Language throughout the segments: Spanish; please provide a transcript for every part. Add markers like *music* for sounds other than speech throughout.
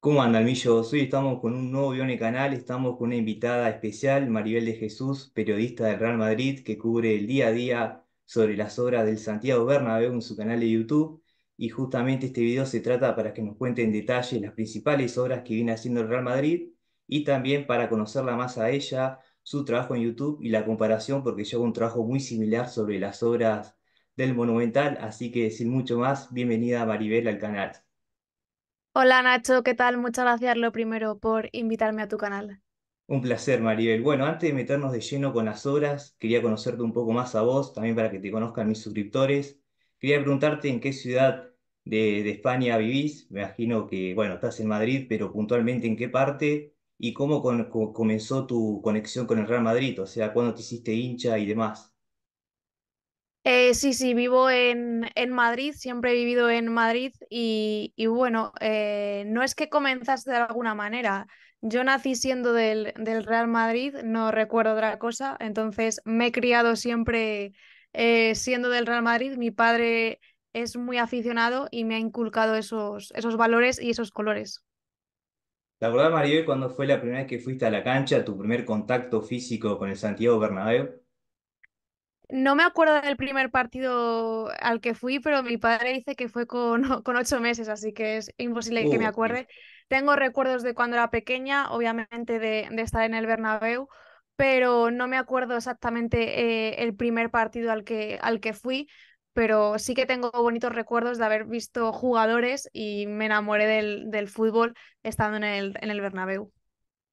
¿Cómo andan, millo? Hoy estamos con un nuevo el Canal, estamos con una invitada especial, Maribel de Jesús, periodista del Real Madrid, que cubre el día a día sobre las obras del Santiago Bernabéu en su canal de YouTube. Y justamente este video se trata para que nos cuente en detalle las principales obras que viene haciendo el Real Madrid y también para conocerla más a ella, su trabajo en YouTube y la comparación, porque hago un trabajo muy similar sobre las obras del Monumental. Así que sin mucho más, bienvenida Maribel al canal. Hola Nacho, ¿qué tal? Muchas gracias lo primero por invitarme a tu canal. Un placer, Maribel. Bueno, antes de meternos de lleno con las obras, quería conocerte un poco más a vos, también para que te conozcan mis suscriptores. Quería preguntarte en qué ciudad de, España vivís. Me imagino que, bueno, estás en Madrid, pero puntualmente en qué parte y cómo comenzó tu conexión con el Real Madrid, o sea, cuándo te hiciste hincha y demás. Eh, sí, sí, vivo en, Madrid, siempre he vivido en Madrid y, bueno, eh, no es que comenzaste de alguna manera. Yo nací siendo del, Real Madrid, no recuerdo otra cosa, entonces me he criado siempre eh, siendo del Real Madrid. Mi padre es muy aficionado y me ha inculcado esos, esos valores y esos colores. ¿Te acuerdas Maribel, cuando fue la primera vez que fuiste a la cancha, tu primer contacto físico con el Santiago Bernabéu? No me acuerdo del primer partido al que fui, pero mi padre dice que fue con, *laughs* ocho meses, así que es imposible que me oh, acuerde. Tengo recuerdos de cuando era pequeña, obviamente de, estar en el Bernabéu, pero no me acuerdo exactamente eh, el primer partido al que, al que fui, pero sí que tengo bonitos recuerdos de haber visto jugadores y me enamoré del, del fútbol estando en el, en el Bernabéu.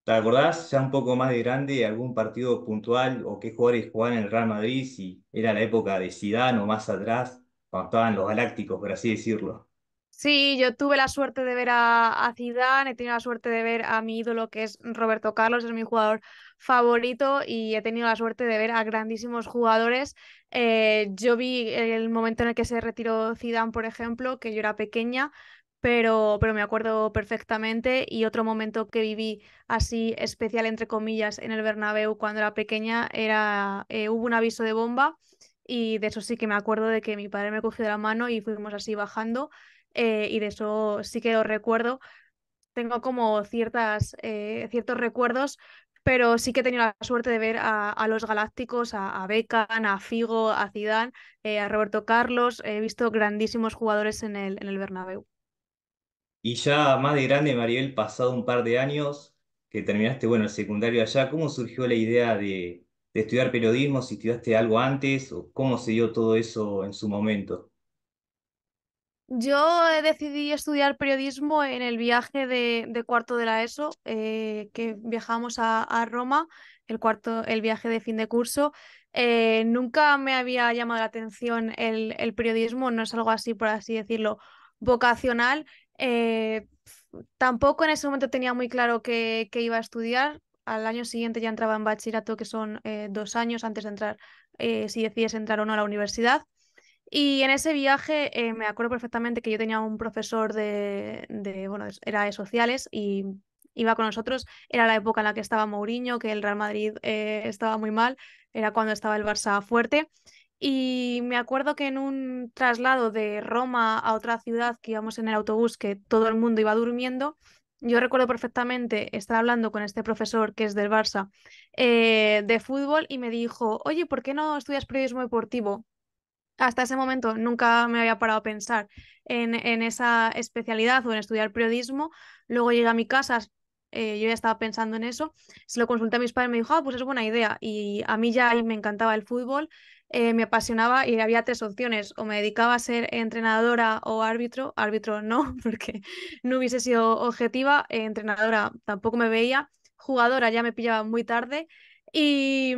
¿Te acordás ya un poco más de grande algún partido puntual o qué jugadores jugaban en el Real Madrid si era la época de Zidane o más atrás, cuando estaban los Galácticos, por así decirlo? Sí, yo tuve la suerte de ver a, a Zidane, he tenido la suerte de ver a mi ídolo que es Roberto Carlos, es mi jugador favorito y he tenido la suerte de ver a grandísimos jugadores. Eh, yo vi el momento en el que se retiró Zidane, por ejemplo, que yo era pequeña, pero, pero me acuerdo perfectamente. Y otro momento que viví así especial, entre comillas, en el Bernabéu cuando era pequeña, era eh, hubo un aviso de bomba y de eso sí que me acuerdo de que mi padre me cogió de la mano y fuimos así bajando eh, y de eso sí que lo recuerdo. Tengo como ciertas, eh, ciertos recuerdos, pero sí que he tenido la suerte de ver a, los Galácticos, a, a a Figo, a Zidane, a Roberto Carlos. He visto grandísimos jugadores en el, en el Bernabéu. Y ya más de grande, Maribel, pasado un par de años que terminaste, bueno, el secundario allá, ¿cómo surgió la idea de, estudiar periodismo? ¿Si estudiaste algo antes o cómo se dio todo eso en su momento? Yo decidí estudiar periodismo en el viaje de, cuarto de la ESO, eh, que viajamos a, Roma, el, cuarto, el viaje de fin de curso. Eh, nunca me había llamado la atención el, el periodismo, no es algo así, por así decirlo, vocacional. Eh, tampoco en ese momento tenía muy claro que, iba a estudiar. Al año siguiente ya entraba en bachillerato, que son eh, dos años antes de entrar, eh, si decides entrar o no a la universidad. Y en ese viaje me acuerdo perfectamente que yo tenía un profesor de, de bueno, era de sociales y iba con nosotros. Era la época en la que estaba Mourinho, que el Real Madrid estaba muy mal, era cuando estaba el Barça fuerte. Y me acuerdo que en un traslado de Roma a otra ciudad que íbamos en el autobús, que todo el mundo iba durmiendo, yo recuerdo perfectamente estar hablando con este profesor que es del Barça eh, de fútbol y me dijo, oye, ¿por qué no estudias periodismo deportivo? Hasta ese momento nunca me había parado a pensar en, esa especialidad o en estudiar periodismo. Luego llegué a mi casa, eh, yo ya estaba pensando en eso, se lo consulté a mis padres, me dijo, ah, pues es buena idea. Y a mí ya me encantaba el fútbol, eh, me apasionaba y había tres opciones, o me dedicaba a ser entrenadora o árbitro, árbitro no, *laughs* porque no hubiese sido objetiva, eh, entrenadora tampoco me veía, jugadora ya me pillaba muy tarde y,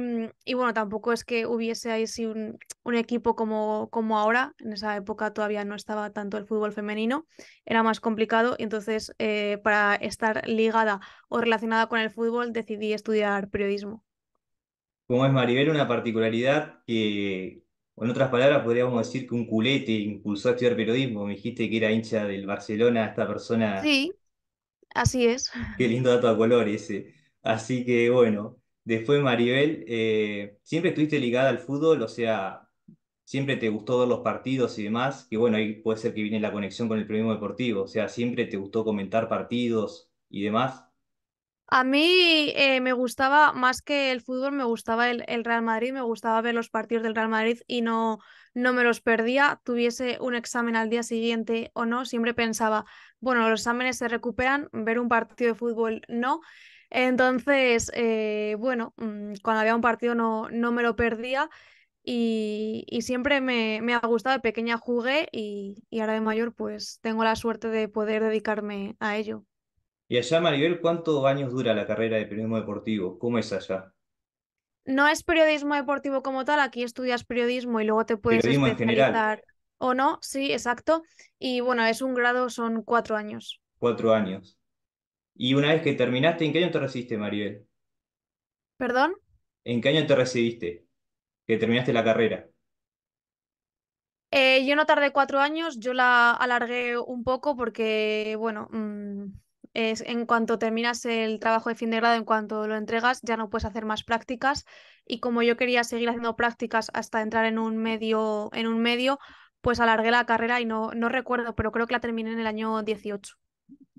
bueno, tampoco es que hubiese ahí un, equipo como, como ahora, en esa época todavía no estaba tanto el fútbol femenino, era más complicado y entonces eh, para estar ligada o relacionada con el fútbol decidí estudiar periodismo como es Maribel, una particularidad que, en otras palabras, podríamos decir que un culete impulsó a estudiar periodismo. Me dijiste que era hincha del Barcelona, esta persona. Sí, así es. Qué lindo dato a color ese. Así que bueno, después Maribel, eh, siempre estuviste ligada al fútbol, o sea, siempre te gustó ver los partidos y demás, que bueno, ahí puede ser que viene la conexión con el periodismo deportivo, o sea, siempre te gustó comentar partidos y demás. A mí eh, me gustaba, más que el fútbol, me gustaba el, Real Madrid, me gustaba ver los partidos del Real Madrid y no, no me los perdía, tuviese un examen al día siguiente o no, siempre pensaba, bueno, los exámenes se recuperan, ver un partido de fútbol no. Entonces, eh, bueno, mm, cuando había un partido no, no me lo perdía y, siempre me, ha gustado, de pequeña jugué y, y ahora de mayor pues tengo la suerte de poder dedicarme a ello. Y allá, Maribel, ¿cuántos años dura la carrera de periodismo deportivo? ¿Cómo es allá? No es periodismo deportivo como tal, aquí estudias periodismo y luego te puedes periodismo O no, sí, exacto. Y bueno, es un grado, son cuatro años. Cuatro años. Y una vez que terminaste, ¿en qué año te recibiste, Maribel? ¿Perdón? ¿En qué año te recibiste? Que terminaste la carrera. Eh, yo no tardé cuatro años, yo la alargué un poco porque, bueno, mm, es en cuanto terminas el trabajo de fin de grado, en cuanto lo entregas, ya no puedes hacer más prácticas. Y como yo quería seguir haciendo prácticas hasta entrar en un medio, en un medio, pues alargué la carrera y no, no recuerdo, pero creo que la terminé en el año 18.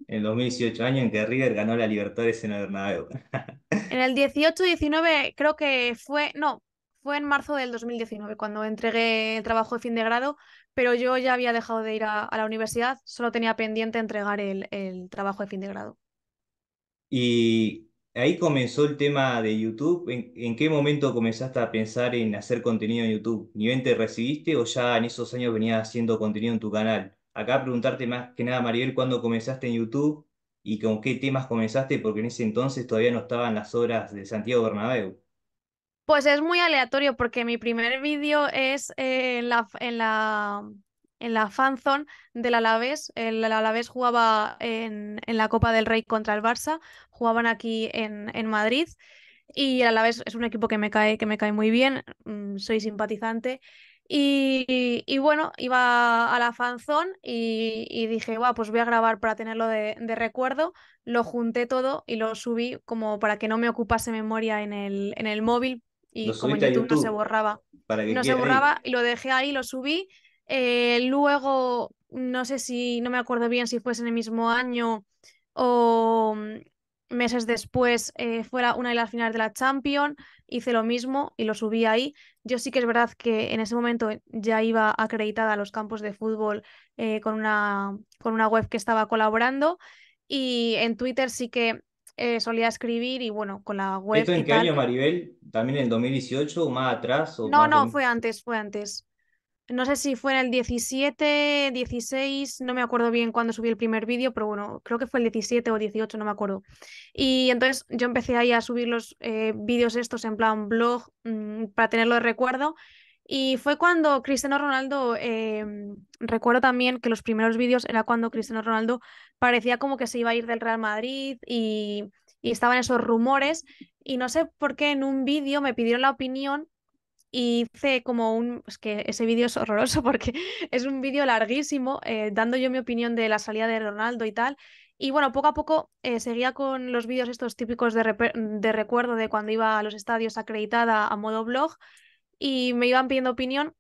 El 2018 año en que River ganó la Libertadores en el Bernabéu. *laughs* en el 18-19 creo que fue, no, fue en marzo del 2019 cuando entregué el trabajo de fin de grado pero yo ya había dejado de ir a, la universidad, solo tenía pendiente entregar el, trabajo de fin de grado. Y ahí comenzó el tema de YouTube. ¿En, qué momento comenzaste a pensar en hacer contenido en YouTube? ¿Ni bien te recibiste o ya en esos años venías haciendo contenido en tu canal? Acá preguntarte más que nada, Mariel, ¿cuándo comenzaste en YouTube y con qué temas comenzaste? Porque en ese entonces todavía no estaban las obras de Santiago Bernabéu. Pues es muy aleatorio porque mi primer vídeo es eh, en la, en la, la fanzone del Alavés. El, Alavés jugaba en, la Copa del Rey contra el Barça, jugaban aquí en, Madrid. Y el Alavés es un equipo que me cae, que me cae muy bien, mm, soy simpatizante. Y, bueno, iba a la fanzón y, dije, guau pues voy a grabar para tenerlo de, recuerdo. Lo junté todo y lo subí como para que no me ocupase memoria en el, en el móvil, y como en YouTube, no se borraba. no se borraba y lo dejé ahí, lo subí. Eh, luego, no sé si, no me acuerdo bien si fuese en el mismo año o mm, meses después eh, fuera una de las finales de la Champions, hice lo mismo y lo subí ahí. Yo sí que es verdad que en ese momento ya iba acreditada a los campos de fútbol eh, con, una, con una web que estaba colaborando y en Twitter sí que eh, solía escribir y bueno, con la web. ¿Esto en qué año, Maribel? ¿También en 2018 o más atrás? no, no, fue antes, fue antes. No sé si fue en el 17, 16, no me acuerdo bien cuándo subí el primer vídeo, pero bueno, creo que fue el 17 o 18, no me acuerdo. Y entonces yo empecé ahí a subir los eh, vídeos estos en plan blog mm, para tenerlo de recuerdo y fue cuando Cristiano Ronaldo, em, recuerdo también que los primeros vídeos era cuando Cristiano Ronaldo parecía como que se iba a ir del Real Madrid y, y estaban esos rumores. Y no sé por qué en un vídeo me pidieron la opinión y hice como un, es que ese vídeo es horroroso *laughs* porque es un vídeo larguísimo, eh, dando yo mi opinión de la salida de Ronaldo y tal. Y bueno, poco a poco eh, seguía con los vídeos estos típicos de, de recuerdo de cuando iba a los estadios acreditada a modo blog y me iban pidiendo opinión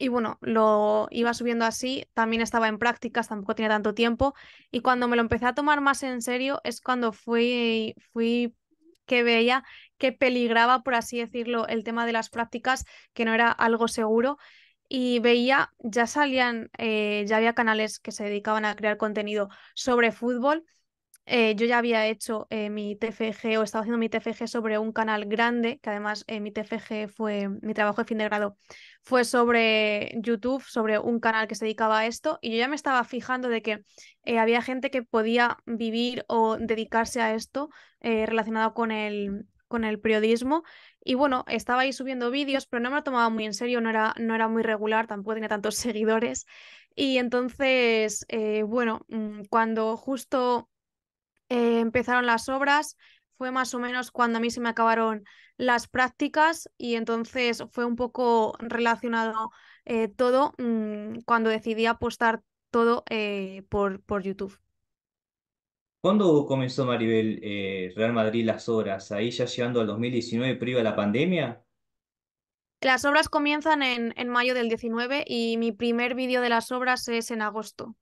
y bueno, lo iba subiendo así, también estaba en prácticas, tampoco tenía tanto tiempo y cuando me lo empecé a tomar más en serio es cuando fui, fui que veía que peligraba, por así decirlo, el tema de las prácticas, que no era algo seguro y veía, ya salían, eh, ya había canales que se dedicaban a crear contenido sobre fútbol eh, yo ya había hecho eh, mi TFG o estaba haciendo mi TFG sobre un canal grande, que además eh, mi TFG fue, mi trabajo de fin de grado fue sobre YouTube, sobre un canal que se dedicaba a esto, y yo ya me estaba fijando de que había gente que podía vivir o dedicarse a esto relacionado con el, con el periodismo. Y bueno, estaba ahí subiendo vídeos, pero no me lo tomaba muy en serio, no era, no era muy regular, tampoco tenía tantos *laughs* seguidores. Y entonces, bueno, mm, cuando justo eh, empezaron las obras, fue más o menos cuando a mí se me acabaron las prácticas y entonces fue un poco relacionado eh, todo mm, cuando decidí apostar todo eh, por, por YouTube. ¿Cuándo comenzó Maribel Real Madrid las obras? ¿Ahí ya llegando al 2019, previo de la pandemia? Las obras comienzan en, en mayo del 19 y mi primer vídeo de las obras es en agosto.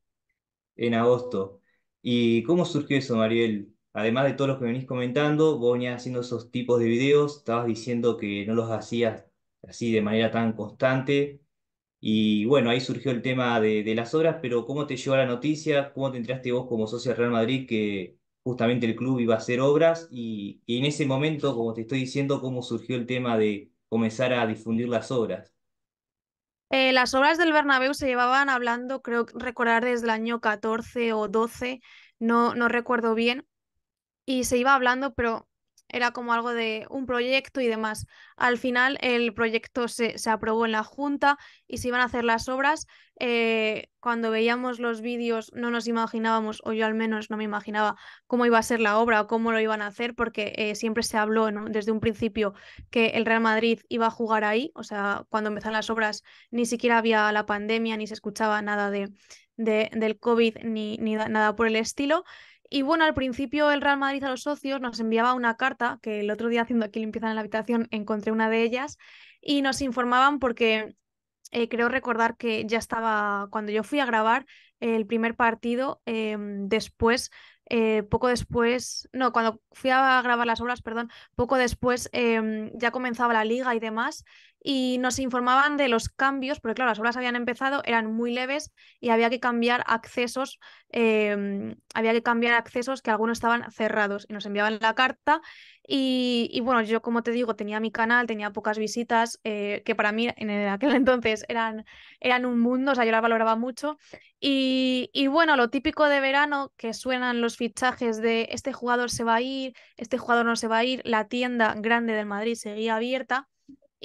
En agosto. ¿Y cómo surgió eso, Mariel? Además de todo lo que venís comentando, vos venías haciendo esos tipos de videos, estabas diciendo que no los hacías así de manera tan constante. Y bueno, ahí surgió el tema de, las obras, pero ¿cómo te llegó la noticia? ¿Cómo te enteraste vos como socio de Real Madrid que justamente el club iba a hacer obras? y en ese momento, como te estoy diciendo, ¿cómo surgió el tema de comenzar a difundir las obras? Eh, las obras del Bernabéu se llevaban hablando, creo recordar, desde el año 14 o 12, no, no recuerdo bien, y se iba hablando, pero era como algo de un proyecto y demás. Al final el proyecto se, se aprobó en la Junta y se iban a hacer las obras. Eh, cuando veíamos los vídeos no nos imaginábamos, o yo al menos no me imaginaba cómo iba a ser la obra o cómo lo iban a hacer, porque eh, siempre se habló desde un principio que el Real Madrid iba a jugar ahí. O sea, cuando empezaron las obras ni siquiera había la pandemia, ni se escuchaba nada de, del COVID, ni, ni nada por el estilo. Y bueno, al principio el Real Madrid a los socios nos enviaba una carta, que el otro día haciendo aquí limpieza en la habitación encontré una de ellas, y nos informaban porque eh, creo recordar que ya estaba, cuando yo fui a grabar el primer partido, em, después, eh, poco después, no, cuando fui a grabar las obras, perdón, poco después em, ya comenzaba la liga y demás, y nos informaban de los cambios, porque claro, las obras habían empezado, eran muy leves y había que cambiar accesos, em, había que cambiar accesos que algunos estaban cerrados y nos enviaban la carta y, bueno, yo como te digo, tenía mi canal, tenía pocas visitas, eh, que para mí en aquel *laughs* entonces eran, eran un mundo, o sea, yo la valoraba mucho y, y bueno, lo típico de verano que suenan los fichajes de este jugador se va a ir, este jugador no se va a ir, la tienda grande del Madrid seguía abierta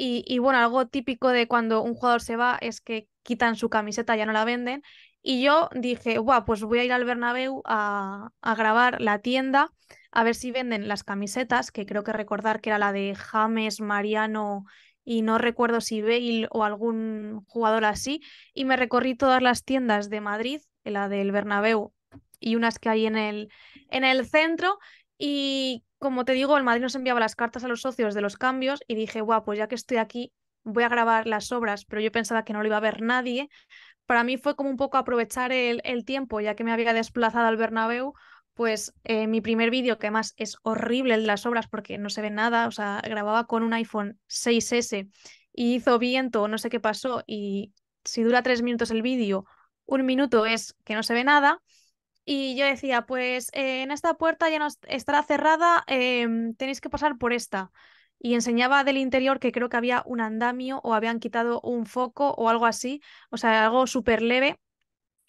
y, bueno, algo típico de cuando un jugador se va es que quitan su camiseta, ya no la venden. Y yo dije, guau, pues voy a ir al Bernabéu a, grabar la tienda, a ver si venden las camisetas, que creo que recordar que era la de James, Mariano y no recuerdo si Bale o algún jugador así. Y me recorrí todas las tiendas de Madrid, la del Bernabéu y unas que hay en el, en el centro. Y como te digo, el Madrid nos enviaba las cartas a los socios de los cambios y dije, guau, pues ya que estoy aquí, voy a grabar las obras, pero yo pensaba que no lo iba a ver nadie. Para mí fue como un poco aprovechar el, tiempo, ya que me había desplazado al Bernabéu, pues eh, mi primer vídeo, que además es horrible el las obras porque no se ve nada, o sea, grababa con un iPhone 6S y hizo viento, no sé qué pasó, y si dura tres minutos el vídeo, un minuto es que no se ve nada, y yo decía, pues eh, en esta puerta ya no estará cerrada, em, tenéis que pasar por esta. Y enseñaba del interior que creo que había un andamio o habían quitado un foco o algo así, o sea, algo súper leve.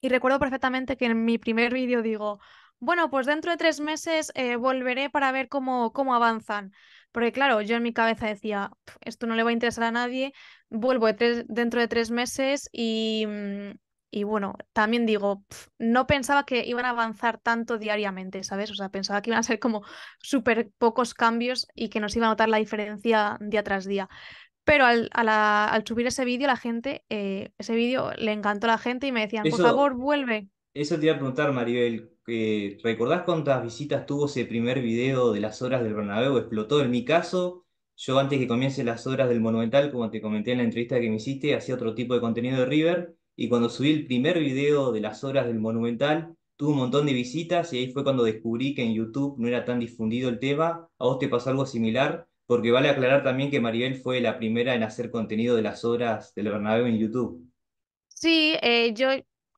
Y recuerdo perfectamente que en mi primer vídeo digo, bueno, pues dentro de tres meses eh, volveré para ver cómo, cómo avanzan. Porque claro, yo en mi cabeza decía, esto no le va a interesar a nadie, vuelvo dentro de tres meses y, mm, y bueno, también digo, no pensaba que iban a avanzar tanto diariamente, ¿sabes? O sea, pensaba que iban a ser como súper pocos cambios y que nos iba a notar la diferencia día tras día. Pero al, subir ese vídeo, la gente, eh, ese vídeo le encantó a la gente y me decían, por favor, vuelve. Eso te iba a preguntar, Maribel. Eh, ¿Recordás cuántas visitas tuvo ese primer video de las horas del Bernabéu? Explotó en mi caso. Yo antes que comience las horas del Monumental, como te comenté en la entrevista que me hiciste, hacía otro tipo de contenido de River y cuando subí el primer video de las obras del Monumental, tuve un montón de visitas y ahí fue cuando descubrí que en YouTube no era tan difundido el tema. ¿A vos te pasó algo similar? Porque vale aclarar también que Maribel fue la primera en hacer contenido de las obras del Bernabéu en YouTube. Sí, eh, yo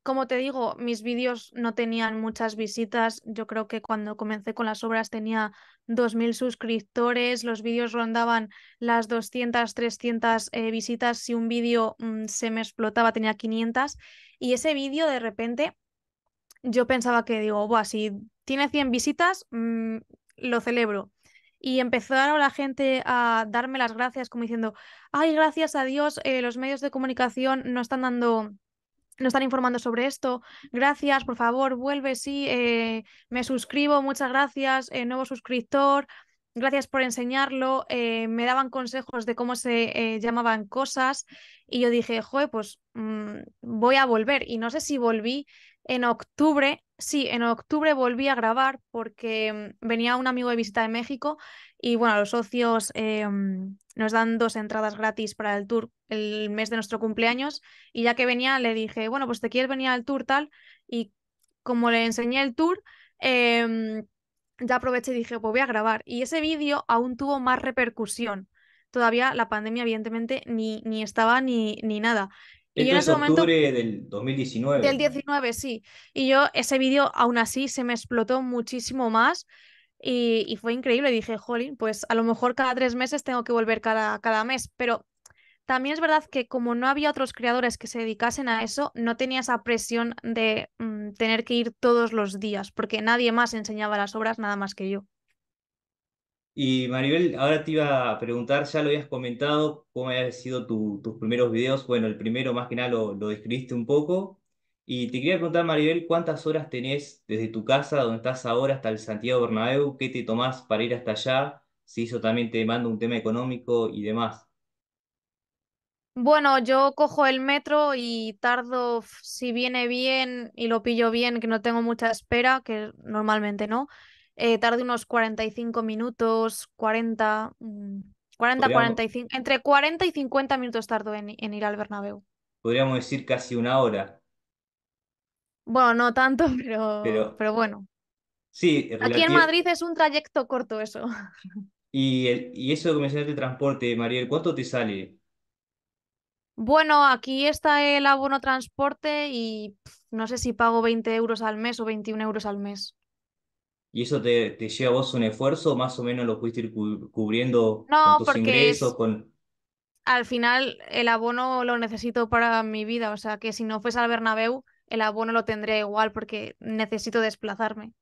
como te digo, mis vídeos no tenían muchas visitas. Yo creo que cuando comencé con las obras tenía 2.000 suscriptores, los vídeos rondaban las 200, 300 eh, visitas. Si un vídeo mm, se me explotaba tenía 500. Y ese vídeo de repente yo pensaba que digo, Buah, si tiene 100 visitas, mm, lo celebro. Y empezaron la gente a darme las gracias como diciendo, ay, gracias a Dios, eh, los medios de comunicación no están dando no están informando sobre esto. Gracias, por favor, vuelve, sí, eh, me suscribo, muchas gracias, eh, nuevo suscriptor, gracias por enseñarlo. Eh, me daban consejos de cómo se llamaban cosas y yo dije, joder, pues mm, voy a volver. Y no sé si volví en octubre, sí, en octubre volví a grabar porque mm, venía un amigo de visita de México y bueno, los socios em, nos dan dos entradas gratis para el tour el mes de nuestro cumpleaños y ya que venía le dije, bueno, pues te quieres venir al tour tal y como le enseñé el tour, em, ya aproveché y dije, pues voy a grabar. Y ese vídeo aún tuvo más repercusión. Todavía la pandemia, evidentemente, ni, ni estaba ni, ni nada y en ese octubre del 2019. Del 19, sí. Y yo ese vídeo aún así se me explotó muchísimo más y, fue increíble. Dije, jolín, pues a lo mejor cada tres meses tengo que volver cada, cada mes. Pero también es verdad que como no había otros creadores que se dedicasen a eso, no tenía esa presión de mm, tener que ir todos los días, porque nadie más enseñaba las obras nada más que yo. Y Maribel, ahora te iba a preguntar, ya lo habías comentado, cómo habían sido tus primeros videos. Bueno, el primero más que nada lo, lo describiste un poco. Y te quería preguntar, Maribel, ¿cuántas horas tenés desde tu casa, donde estás ahora, hasta el Santiago Bernabéu? ¿Qué te tomás para ir hasta allá? Si eso también te manda un tema económico y demás. Bueno, yo cojo el metro y tardo, si viene bien y lo pillo bien, que no tengo mucha espera, que normalmente no, eh, tarde unos 45 minutos, 40, 40, 45, entre 40 y 50 minutos tardo en, ir al Bernabéu. Podríamos decir casi una hora. Bueno, no tanto, *laughs* pero, pero... bueno. Sí, Aquí en Madrid es un trayecto corto eso. *laughs* Y, y eso de mencionaste de transporte, Mariel, ¿cuánto te sale? Bueno, aquí está el abono transporte y no sé si pago 20 euros al mes o 21 euros al mes. ¿Y eso te, te lleva a vos un esfuerzo? ¿Más o menos lo pudiste ir cubriendo no, tus porque ingresos? Es... Al final, el abono lo necesito para mi vida. O sea, que si no fuese al Bernabéu, el abono lo tendré igual porque necesito desplazarme.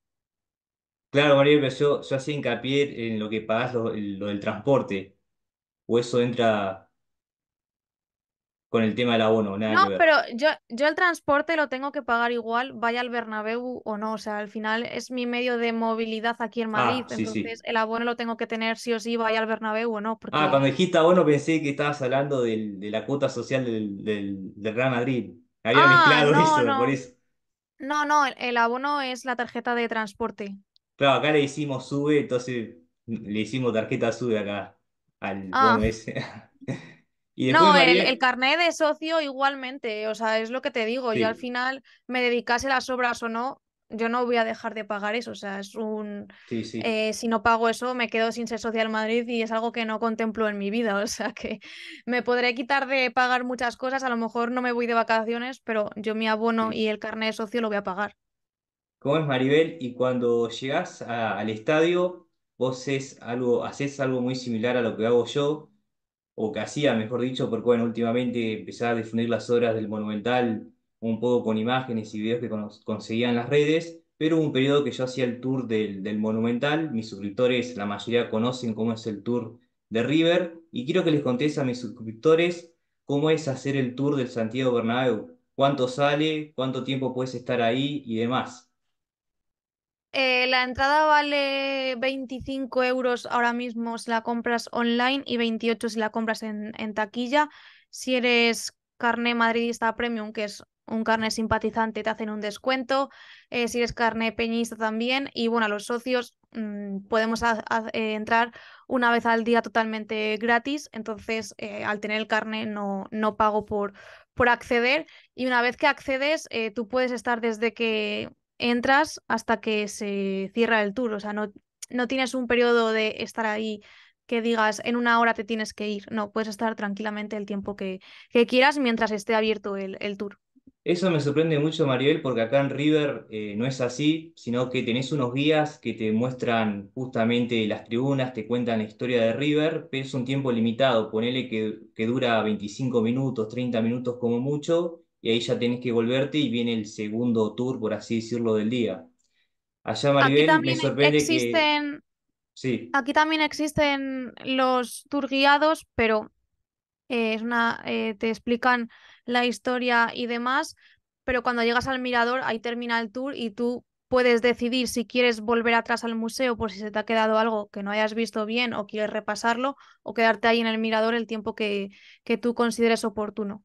Claro, María, pero yo, yo hacía hincapié en lo que pagás lo, lo, del transporte. ¿O eso entra con el tema del abono. no, pero yo, yo el transporte lo tengo que pagar igual, vaya al Bernabéu o no. O sea, al final es mi medio de movilidad aquí en ah, Madrid. entonces el abono lo tengo que tener sí o sí, vaya al Bernabéu o no. Ah, cuando dijiste abono pensé que estabas hablando de la cuota social del, Real Madrid. Había ah, mezclado no, eso, no. por eso. No, no, el, abono es la tarjeta de transporte. Claro, acá le hicimos sube, entonces le hicimos tarjeta sube acá al ah. ese. *laughs* no, el, carnet de socio igualmente, o sea, es lo que te digo, yo al final me dedicase las obras o no, yo no voy a dejar de pagar eso, o sea, es un... Eh, si no pago eso, me quedo sin ser social Madrid y es algo que no contemplo en mi vida, *laughs* o sea, que me podré quitar de pagar muchas cosas, a lo mejor no me voy de vacaciones, pero yo mi abono y el carnet de socio lo voy a pagar. ¿Cómo es Maribel? Y cuando llegas al estadio, vos algo, haces algo muy similar a lo que hago yo, o que hacía, mejor dicho, porque bueno, últimamente empecé a difundir las obras del Monumental un poco con imágenes y videos que conseguía en las redes, pero hubo un periodo que yo hacía el tour del, del Monumental, mis suscriptores, la mayoría conocen cómo es el tour de River, y quiero que les conteste a mis suscriptores cómo es hacer el tour del Santiago Bernabéu, cuánto sale, cuánto tiempo puedes estar ahí y demás. Eh, la entrada vale 25 euros ahora mismo si la compras online y 28 si la compras en, taquilla. Si eres carne madridista premium, que es un carne simpatizante, te hacen un descuento. Eh, si eres carne peñista también. Y bueno, los socios mm, podemos eh, entrar una vez al día totalmente gratis. Entonces, al tener el carne no, no pago por, por acceder. Y una vez que accedes, tú puedes estar desde que entras hasta que se cierra el tour, o sea, no, no tienes un periodo de estar ahí que digas en una hora te tienes que ir, no, puedes estar tranquilamente el tiempo que, quieras mientras esté abierto el, tour. Eso me sorprende mucho, Maribel, porque acá en River eh, no es así, sino que tenés unos guías que te muestran justamente las tribunas, te cuentan la historia de River, pero es un tiempo limitado, ponele que, que dura 25 minutos, 30 minutos como mucho, y ahí ya tienes que volverte y viene el segundo tour, por así decirlo, del día. Allá, Aquí existen... Sí. Aquí también existen los tours guiados, pero eh, es una, eh, te explican la historia y demás, pero cuando llegas al mirador ahí termina el tour y tú puedes decidir si quieres volver atrás al museo por si se te ha quedado algo que no hayas visto bien o quieres repasarlo o quedarte ahí en el mirador el tiempo que, que tú consideres oportuno.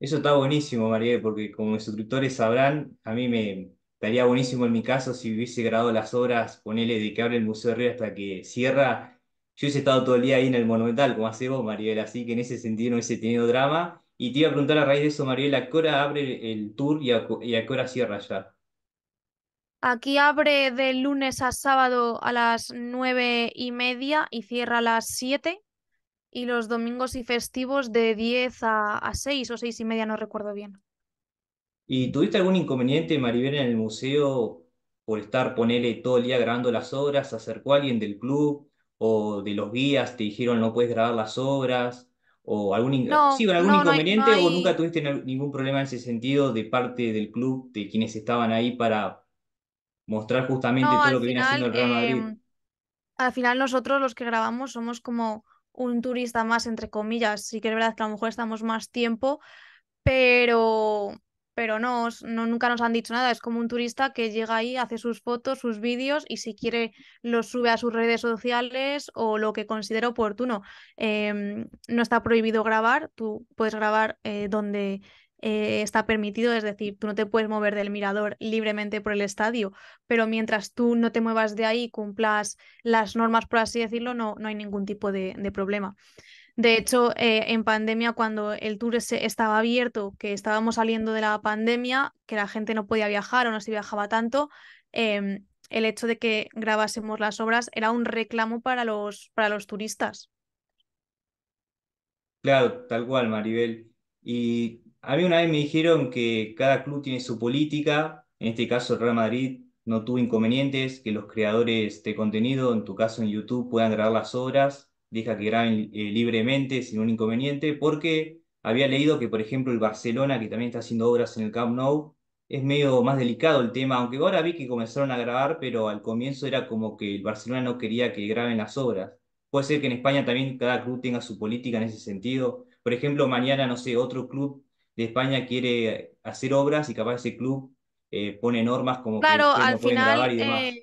Eso está buenísimo, Mariel, porque como instructores sabrán, a mí me estaría buenísimo en mi caso si hubiese grabado las obras, ponerle de que abre el Museo de Río hasta que cierra. Yo hubiese estado todo el día ahí en el Monumental, como hace vos, Mariel, así que en ese sentido no hubiese tenido drama. Y te iba a preguntar a raíz de eso, Mariel, ¿a qué hora abre el tour y a, y a qué hora cierra ya? Aquí abre de lunes a sábado a las nueve y media y cierra a las siete y los domingos y festivos de 10 a, a 6 o 6 y media, no recuerdo bien. ¿Y tuviste algún inconveniente, Maribel, en el museo por estar, ponele, todo el día grabando las obras? ¿Se acercó alguien del club o de los guías? ¿Te dijeron no puedes grabar las obras? ¿O algún, sí, algún inconveniente? ¿O nunca tuviste ningún problema en ese sentido de parte del club, de quienes estaban ahí para mostrar justamente todo lo que viene haciendo el Real Madrid? Em, al final nosotros los que grabamos somos como un turista más, entre comillas. Sí que es verdad que a lo mejor estamos más tiempo, pero, pero no, nunca nos han dicho nada. Es como un turista que llega ahí, hace sus fotos, sus vídeos y si quiere los sube a sus redes sociales o lo que considera oportuno. Em, no está prohibido grabar, tú puedes grabar eh, donde eh, está permitido, es decir, tú no te puedes mover del mirador libremente por el estadio, pero mientras tú no te muevas de ahí cumplas las normas, por así decirlo, no, no hay ningún tipo de, problema. De hecho, eh, en pandemia, cuando el tour estaba abierto, que estábamos saliendo de la pandemia, que la gente no podía viajar o no se viajaba tanto, em, el hecho de que grabásemos las obras era un reclamo para los, para los turistas. Claro, tal cual, Maribel. Y a mí una vez me dijeron que cada club tiene su política, en este caso el Real Madrid no tuvo inconvenientes, que los creadores de contenido, en tu caso en YouTube, puedan grabar las obras, deja que graben eh, libremente, sin un inconveniente, porque había leído que, por ejemplo, el Barcelona, que también está haciendo obras en el Camp Nou, es medio más delicado el tema, aunque ahora vi que comenzaron a grabar, pero al comienzo era como que el Barcelona no quería que graben las obras. Puede ser que en España también cada club tenga su política en ese sentido. Por ejemplo, mañana, no sé, otro club de España quiere hacer obras y capaz ese club eh, pone normas como claro, al final, eh,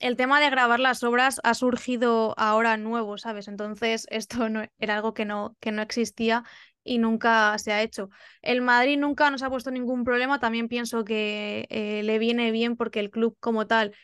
el tema de grabar las obras ha surgido ahora nuevo, ¿sabes? Entonces *laughs* esto no, era algo que no, que no existía y nunca se ha hecho. El Madrid nunca nos ha puesto ningún problema, también pienso que eh, le viene bien porque el club como tal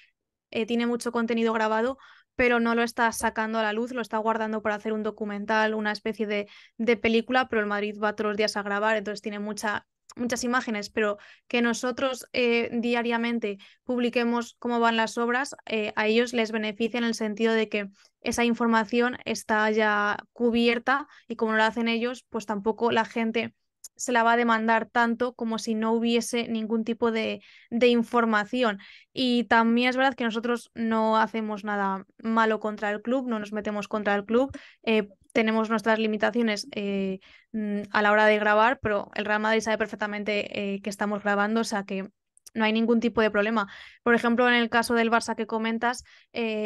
tiene mucho contenido grabado, pero no lo está sacando a la luz, lo está guardando para hacer un documental, una especie de, de película, pero el Madrid va todos los días a grabar, entonces tiene mucha muchas imágenes, pero que nosotros eh, diariamente publiquemos cómo van las obras, eh, a ellos les beneficia en el sentido de que esa información está ya cubierta y como no la hacen ellos, pues tampoco la gente se la va a demandar tanto como si no hubiese ningún tipo de, información. Y también es verdad que nosotros no hacemos nada malo contra el club, no nos metemos contra el club. Eh, tenemos nuestras limitaciones eh, mm, a la hora de grabar, pero el Real Madrid sabe perfectamente eh, que estamos grabando, o sea que no hay ningún tipo de problema. Por ejemplo, en el caso del Barça que comentas,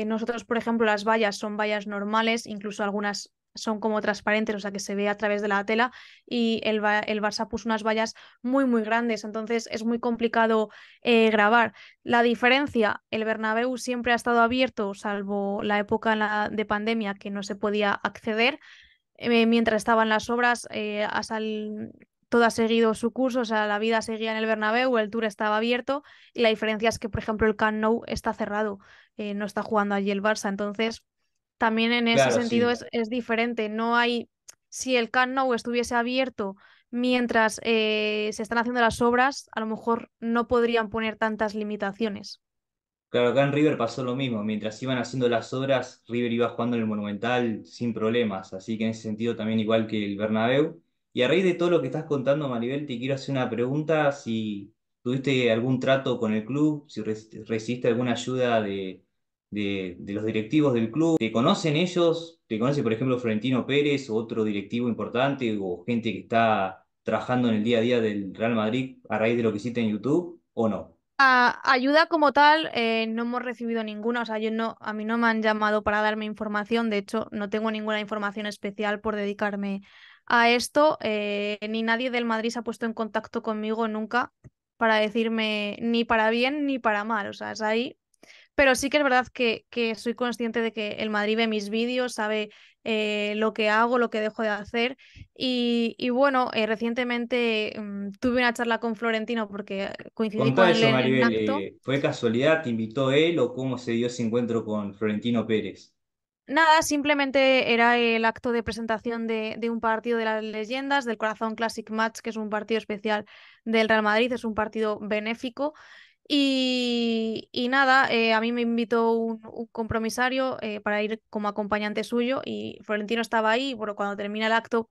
nosotros, por ejemplo, las vallas son vallas normales, incluso algunas son como transparentes, o sea que se ve a través de la tela y el, Barça puso unas vallas muy muy grandes, entonces es muy complicado eh, grabar. La diferencia, el Bernabéu siempre ha estado abierto, salvo la época de pandemia que no se podía acceder. Eh, mientras estaban las obras, eh, todo ha seguido su curso, o sea, la vida seguía en el Bernabéu, el Tour estaba abierto y la diferencia es que, por ejemplo, el Camp Nou está cerrado, eh, no está jugando allí el Barça, entonces también en ese sentido es, diferente. No hay, si el Camp estuviese abierto mientras eh, se están haciendo las obras, a lo mejor no podrían poner tantas limitaciones. Claro, acá en River pasó lo mismo. Mientras iban haciendo las obras, River iba jugando en el Monumental sin problemas. Así que en ese sentido también igual que el Bernabéu. Y a raíz de todo lo que estás contando, Maribel, te quiero hacer una pregunta. Si tuviste algún trato con el club, si recibiste alguna ayuda de, de, los directivos del club? ¿Te conocen ellos? ¿Te conoce, por ejemplo, Florentino Pérez o otro directivo importante o gente que está trabajando en el día a día del Real Madrid a raíz de lo que hiciste en YouTube o no? Ah, ayuda como tal eh, no hemos recibido ninguna, o sea, yo no, a mí no me han llamado para darme información, de hecho no tengo ninguna información especial por dedicarme a esto, eh, ni nadie del Madrid se ha puesto en contacto conmigo nunca para decirme ni para bien ni para mal, o sea, es ahí pero sí que es verdad que, soy consciente de que el Madrid ve mis vídeos, sabe eh, lo que hago, lo que dejo de hacer. Y, bueno, eh, recientemente mm, tuve una charla con Florentino porque coincidí con él en acto. Eh, ¿Fue casualidad? ¿Te invitó él o cómo se dio ese encuentro con Florentino Pérez? Nada, simplemente era el acto de presentación de, de, un partido de las leyendas, del Corazón Classic Match, que es un partido especial del Real Madrid, es un partido benéfico y, nada, eh, a mí me invitó un, compromisario eh, para ir como acompañante suyo y Florentino estaba ahí, bueno, cuando termina el acto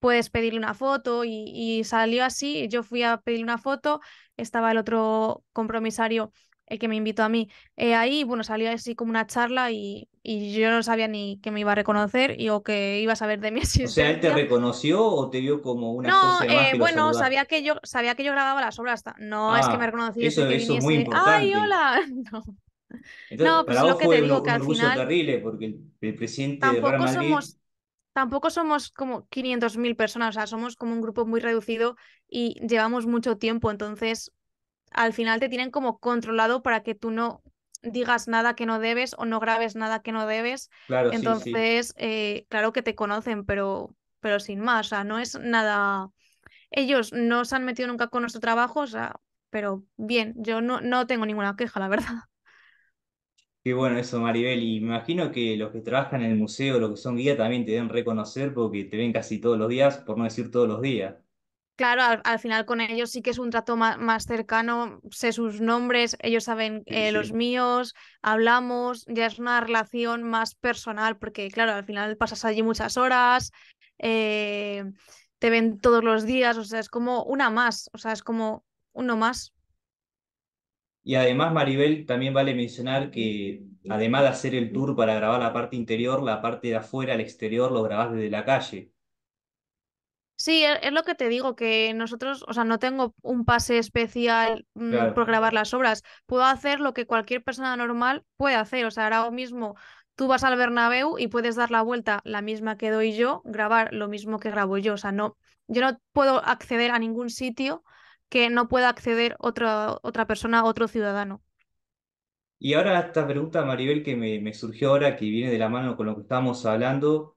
puedes pedirle una foto y, y, salió así, yo fui a pedirle una foto, estaba el otro compromisario el que me invitó a mí. Eh, ahí, bueno, salió así como una charla y, yo no sabía ni que me iba a reconocer y o que iba a saber de mí. *laughs* o sea, ¿él te reconoció o te vio como una no, eh, bueno, sabía que yo sabía que yo grababa las obras. No, es que me ah, reconocí Eso, es muy importante. ¡Ay, hola! *laughs* No. pues lo que te digo que al final... porque el, presidente tampoco somos tampoco somos como 500.000 personas, o sea, somos como un grupo muy reducido y llevamos mucho tiempo, entonces al final te tienen como controlado para que tú no digas nada que no debes o no grabes nada que no debes. Entonces, eh, claro que te conocen, pero, pero sin más, o sea, no es nada... Ellos no se han metido nunca con nuestro trabajo, o sea, pero bien, yo no, no tengo ninguna queja, la verdad. *laughs* Qué bueno eso, Maribel. Y me imagino que los que trabajan en el museo, los que son guía, también te deben reconocer porque te ven casi todos los días, por no decir todos los días. Claro, al, final con ellos sí que es un trato más, cercano, sé sus nombres, ellos saben eh, los míos, hablamos, ya es una relación más personal, porque claro, al final pasas allí muchas horas, eh, te ven todos los días, o sea, es como una más, o sea, es como uno más. Y además, Maribel, también vale mencionar que además de hacer el tour para grabar la parte interior, la parte de afuera, el exterior, lo grabás desde la calle Sí, e, es lo que te digo, que nosotros, o sea, no tengo un pase especial mm, por grabar las obras. Puedo hacer lo que cualquier persona normal puede hacer. O sea, ahora mismo tú vas al Bernabéu y puedes dar la vuelta la misma que doy yo, grabar lo mismo que grabo yo. O sea, no, yo no puedo acceder a ningún sitio que no pueda acceder otra, otra persona, otro ciudadano. Y ahora esta pregunta, Maribel, que me, me surgió ahora, que viene de la mano con lo que estábamos hablando,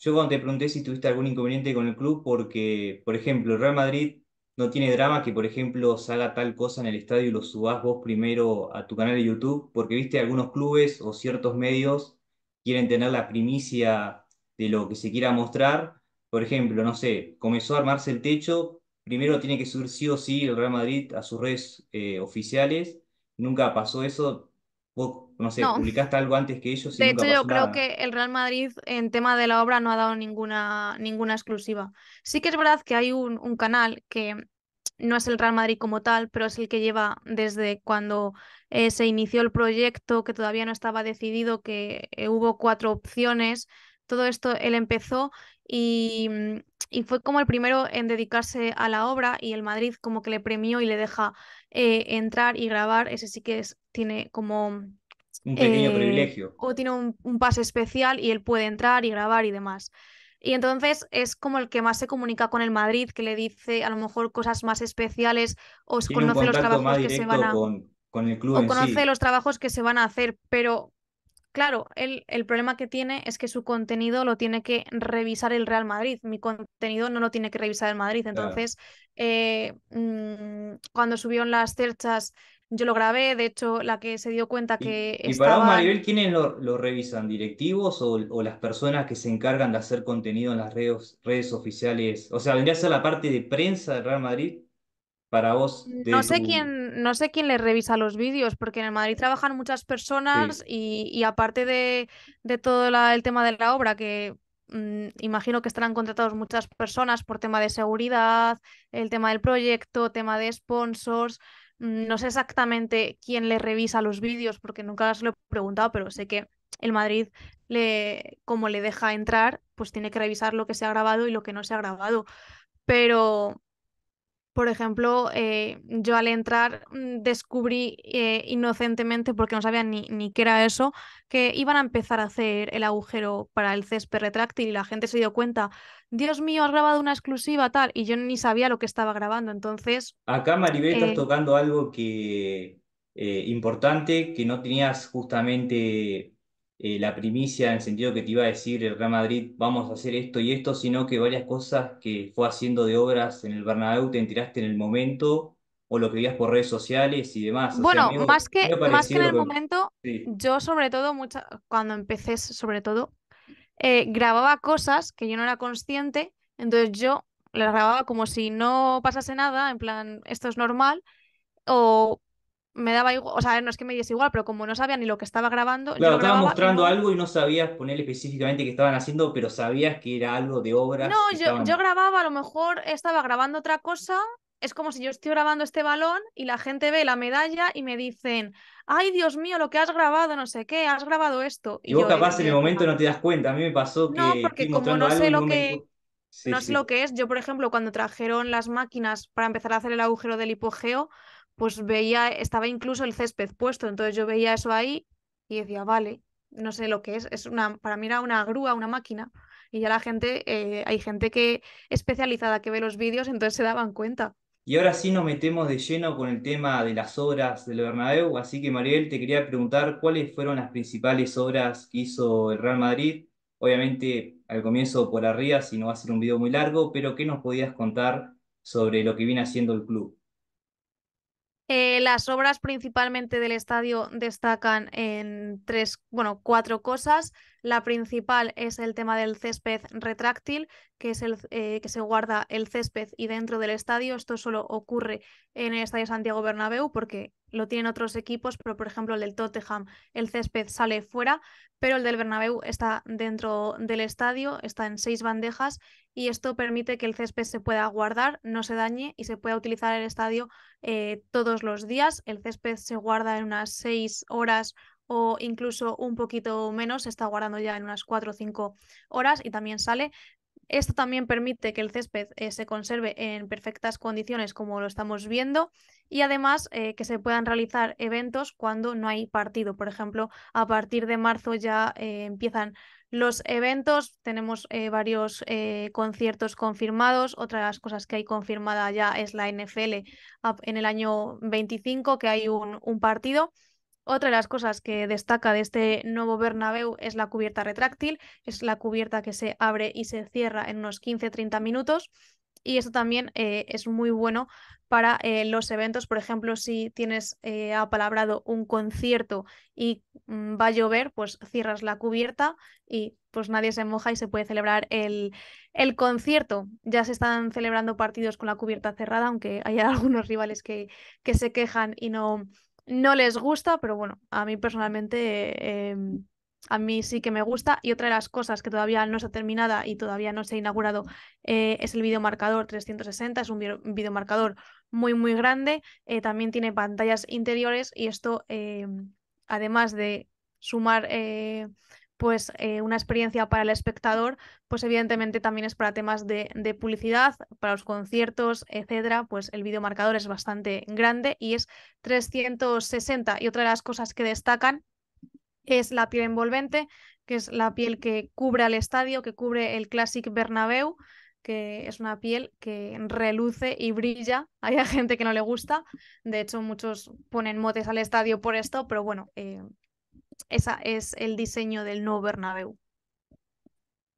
yo cuando te pregunté si tuviste algún inconveniente con el club, porque, por ejemplo, el Real Madrid no tiene drama que, por ejemplo, salga tal cosa en el estadio y lo subas vos primero a tu canal de YouTube, porque, viste, algunos clubes o ciertos medios quieren tener la primicia de lo que se quiera mostrar. Por ejemplo, no sé, comenzó a armarse el techo, primero tiene que subir sí o sí el Real Madrid a sus redes eh, oficiales. Nunca pasó eso, no sé, publicaste algo antes que ellos. de hecho, yo creo que el Real Madrid en tema de la obra no ha dado ninguna, ninguna exclusiva. Sí que es verdad que hay un, canal que no es el Real Madrid como tal, pero es el que lleva desde cuando eh, se inició el proyecto, que todavía no estaba decidido, que eh, hubo cuatro opciones. Todo esto él empezó y, mm, y fue como el primero en dedicarse a la obra y el Madrid como que le premió y le deja eh, entrar y grabar, ese sí que tiene como... Un pequeño eh, privilegio. O tiene un, un, pase especial y él puede entrar y grabar y demás. Y entonces es como el que más se comunica con el Madrid, que le dice a lo mejor cosas más especiales o conoce los trabajos que se van a... Con, el club conoce los trabajos que se van a hacer, pero claro, el problema que tiene es que su contenido lo tiene que revisar el Real Madrid. Mi contenido no lo tiene que revisar el Madrid. Entonces, eh, mm, cuando subieron las cerchas, yo lo grabé. De hecho, la que se dio cuenta que. ¿Y, estaba... y para Maribel, quiénes lo, revisan? ¿Directivos o, las personas que se encargan de hacer contenido en las redes, redes oficiales? O sea, vendría a ser la parte de prensa del Real Madrid para vos? Mm, no, sé quién, no sé quién le revisa los vídeos, porque en el Madrid trabajan muchas personas y, aparte de, todo el tema de la obra, que mm, imagino que estarán contratados muchas personas por tema de seguridad, el tema del proyecto, tema de sponsors. Mm, no sé exactamente quién le revisa los vídeos, porque nunca se lo he preguntado, pero sé que el Madrid, le, como le deja entrar, pues tiene que revisar lo que se ha grabado y lo que no se ha grabado. Pero por ejemplo, eh, yo al entrar mm, descubrí eh, inocentemente, porque no sabía ni, ni qué era eso, que iban a empezar a hacer el agujero para el césped retráctil y la gente se dio cuenta, Dios mío, has grabado una exclusiva tal, y yo ni sabía lo que estaba grabando, entonces... Acá, Maribel, estás eh tocando algo que... importante que no tenías justamente eh, la primicia en el sentido que te iba a decir el Real Madrid, vamos a hacer esto y esto, sino que varias cosas que fue haciendo de obras en el Bernabéu te enteraste en el momento o lo que veías por redes sociales y demás. Bueno, más, que, en el momento, yo sobre todo, mucha, cuando empecé sobre todo, eh, grababa cosas que yo no era consciente, entonces yo las grababa como si no pasase nada, en plan, esto es normal, o me daba igual, o sea, no es que me diese igual, pero como no sabía ni lo que estaba grabando. Claro, estaba mostrando algo y no sabías poner específicamente qué estaban haciendo, pero sabías que era algo de obra. No, yo, yo grababa, a lo mejor estaba grabando otra cosa. Es como si yo estoy grabando este balón y la gente ve la medalla y me dicen, ay Dios mío, lo que has grabado, no sé qué, has grabado esto. Y, vos capaz en el momento no te das cuenta, a mí me pasó que... No, porque como no sé lo que... no sé lo que es. Yo, por ejemplo, cuando trajeron las máquinas para empezar a hacer el agujero del hipogeo, pues veía, estaba incluso el césped puesto, entonces yo veía eso ahí y decía, vale, no sé lo que es, es una, para mí era una grúa, una máquina, y ya la gente, eh, hay gente que especializada que ve los vídeos, entonces se daban cuenta. Y ahora sí nos metemos de lleno con el tema de las obras del Bernabéu, así que Mariel, te quería preguntar cuáles fueron las principales obras que hizo el Real Madrid. Obviamente al comienzo por arriba, si no va a ser un video muy largo, pero ¿qué nos podías contar sobre lo que viene haciendo el club? Eh, las obras principalmente del estadio destacan en tres, bueno, cuatro cosas. La principal es el tema del césped retráctil, que es el eh, que se guarda el césped y dentro del estadio. Esto solo ocurre en el Estadio Santiago Bernabéu porque lo tienen otros equipos, pero por ejemplo el del Tottenham el césped sale fuera, pero el del Bernabéu está dentro del estadio, está en seis bandejas y esto permite que el césped se pueda guardar, no se dañe y se pueda utilizar el estadio eh, todos los días. El césped se guarda en unas seis horas o incluso un poquito menos, se está guardando ya en unas cuatro o cinco horas y también sale. Esto también permite que el césped eh, se conserve en perfectas condiciones como lo estamos viendo y además eh, que se puedan realizar eventos cuando no hay partido. Por ejemplo, a partir de marzo ya empiezan los eventos, tenemos eh, varios eh, conciertos confirmados. Otra de las cosas que hay confirmada ya es la NFL en el año 25, que hay un, un partido. Otra de las cosas que destaca de este nuevo Bernabéu es la cubierta retráctil, es la cubierta que se abre y se cierra en unos 15-30 minutos y eso también eh, es muy bueno para eh, los eventos, por ejemplo, si tienes eh, apalabrado un concierto y mm, va a llover, pues cierras la cubierta y pues nadie se moja y se puede celebrar el, concierto. Ya se están celebrando partidos con la cubierta cerrada, aunque hay *laughs* algunos rivales que, que se quejan y no, no les gusta, pero bueno, a mí personalmente em, a mí sí que me gusta. Y otra de las cosas que todavía no se ha terminada y todavía no se ha inaugurado eh, es el videomarcador 360. Es un videomarcador muy, muy grande. Eh, también tiene pantallas interiores y esto, eh, además de sumar pues una experiencia para el espectador, pues evidentemente también es para temas de, de, publicidad, para los conciertos, etcétera, pues el videomarcador es bastante grande y es 360. Y otra de las cosas que destacan es la piel envolvente, que es la piel que cubre al estadio, que cubre el Classic Bernabéu, que es una piel que reluce y brilla. *laughs* Hay gente que no le gusta, de hecho muchos ponen motes al estadio por esto, pero bueno, eh, ese es el diseño del nuevo Bernabéu.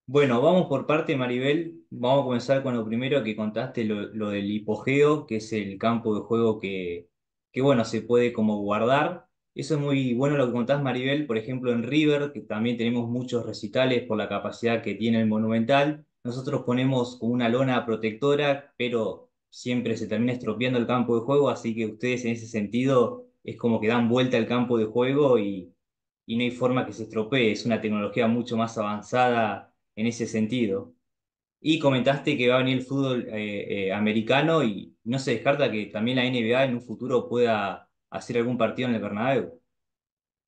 Bueno, vamos por parte, Maribel. Vamos a comenzar con lo primero que contaste, lo, del hipogeo, que es el campo de juego que, que bueno, se puede como guardar eso es muy bueno lo que contás, Maribel, por ejemplo, en River, que también tenemos muchos recitales por la capacidad que tiene el Monumental. Nosotros ponemos una lona protectora, pero siempre se termina estropeando el campo de juego, así que ustedes en ese sentido es como que dan vuelta al campo de juego y, no hay forma que se estropee. Es una tecnología mucho más avanzada en ese sentido. Y comentaste que va a venir el fútbol eh, eh, americano y no se descarta que también la NBA en un futuro pueda hacer algún partido en el Bernabéu.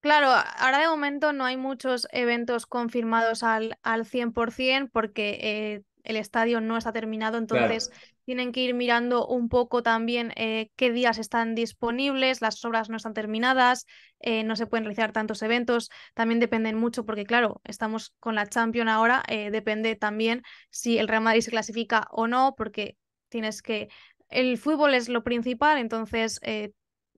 Claro, ahora de momento no hay muchos eventos confirmados al, al 100% porque eh, el estadio no está terminado, entonces tienen que ir mirando un poco también eh, qué días están disponibles, las obras no están terminadas, eh, no se pueden realizar tantos eventos, también dependen mucho porque claro, estamos con la Champions ahora, depende también si el Real Madrid se clasifica o no, porque tienes que el fútbol es lo principal, entonces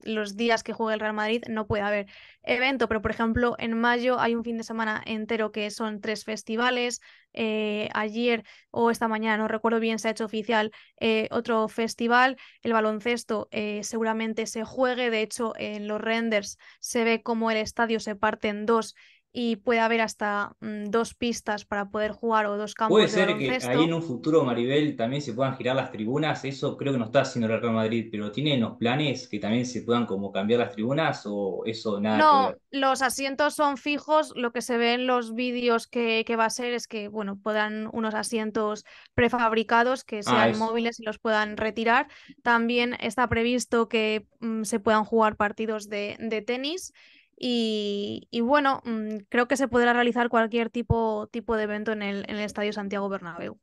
los días que juegue el Real Madrid no puede haber evento, pero por ejemplo en mayo hay un fin de semana entero que son tres festivales. Eh, ayer o esta mañana, no recuerdo bien, se ha hecho oficial eh, otro festival. El baloncesto eh, seguramente se juegue, de hecho en los renders se ve como el estadio se parte en dos y puede haber hasta mm, dos pistas para poder jugar o dos campos. Puede ser que ahí en un futuro, Maribel, también se puedan girar las tribunas. Eso creo que no está haciendo el Real Madrid, pero ¿tienen los planes que también se puedan como cambiar las tribunas o eso nada? No, los asientos son fijos. Lo que se ve en los vídeos que, va a ser es que, bueno, puedan unos asientos prefabricados que ah, sean móviles y los puedan retirar. También está previsto que mm, se puedan jugar partidos de, de tenis y, bueno, mm, creo que se podrá realizar cualquier tipo, tipo de evento en el, Estadio Santiago Bernabéu.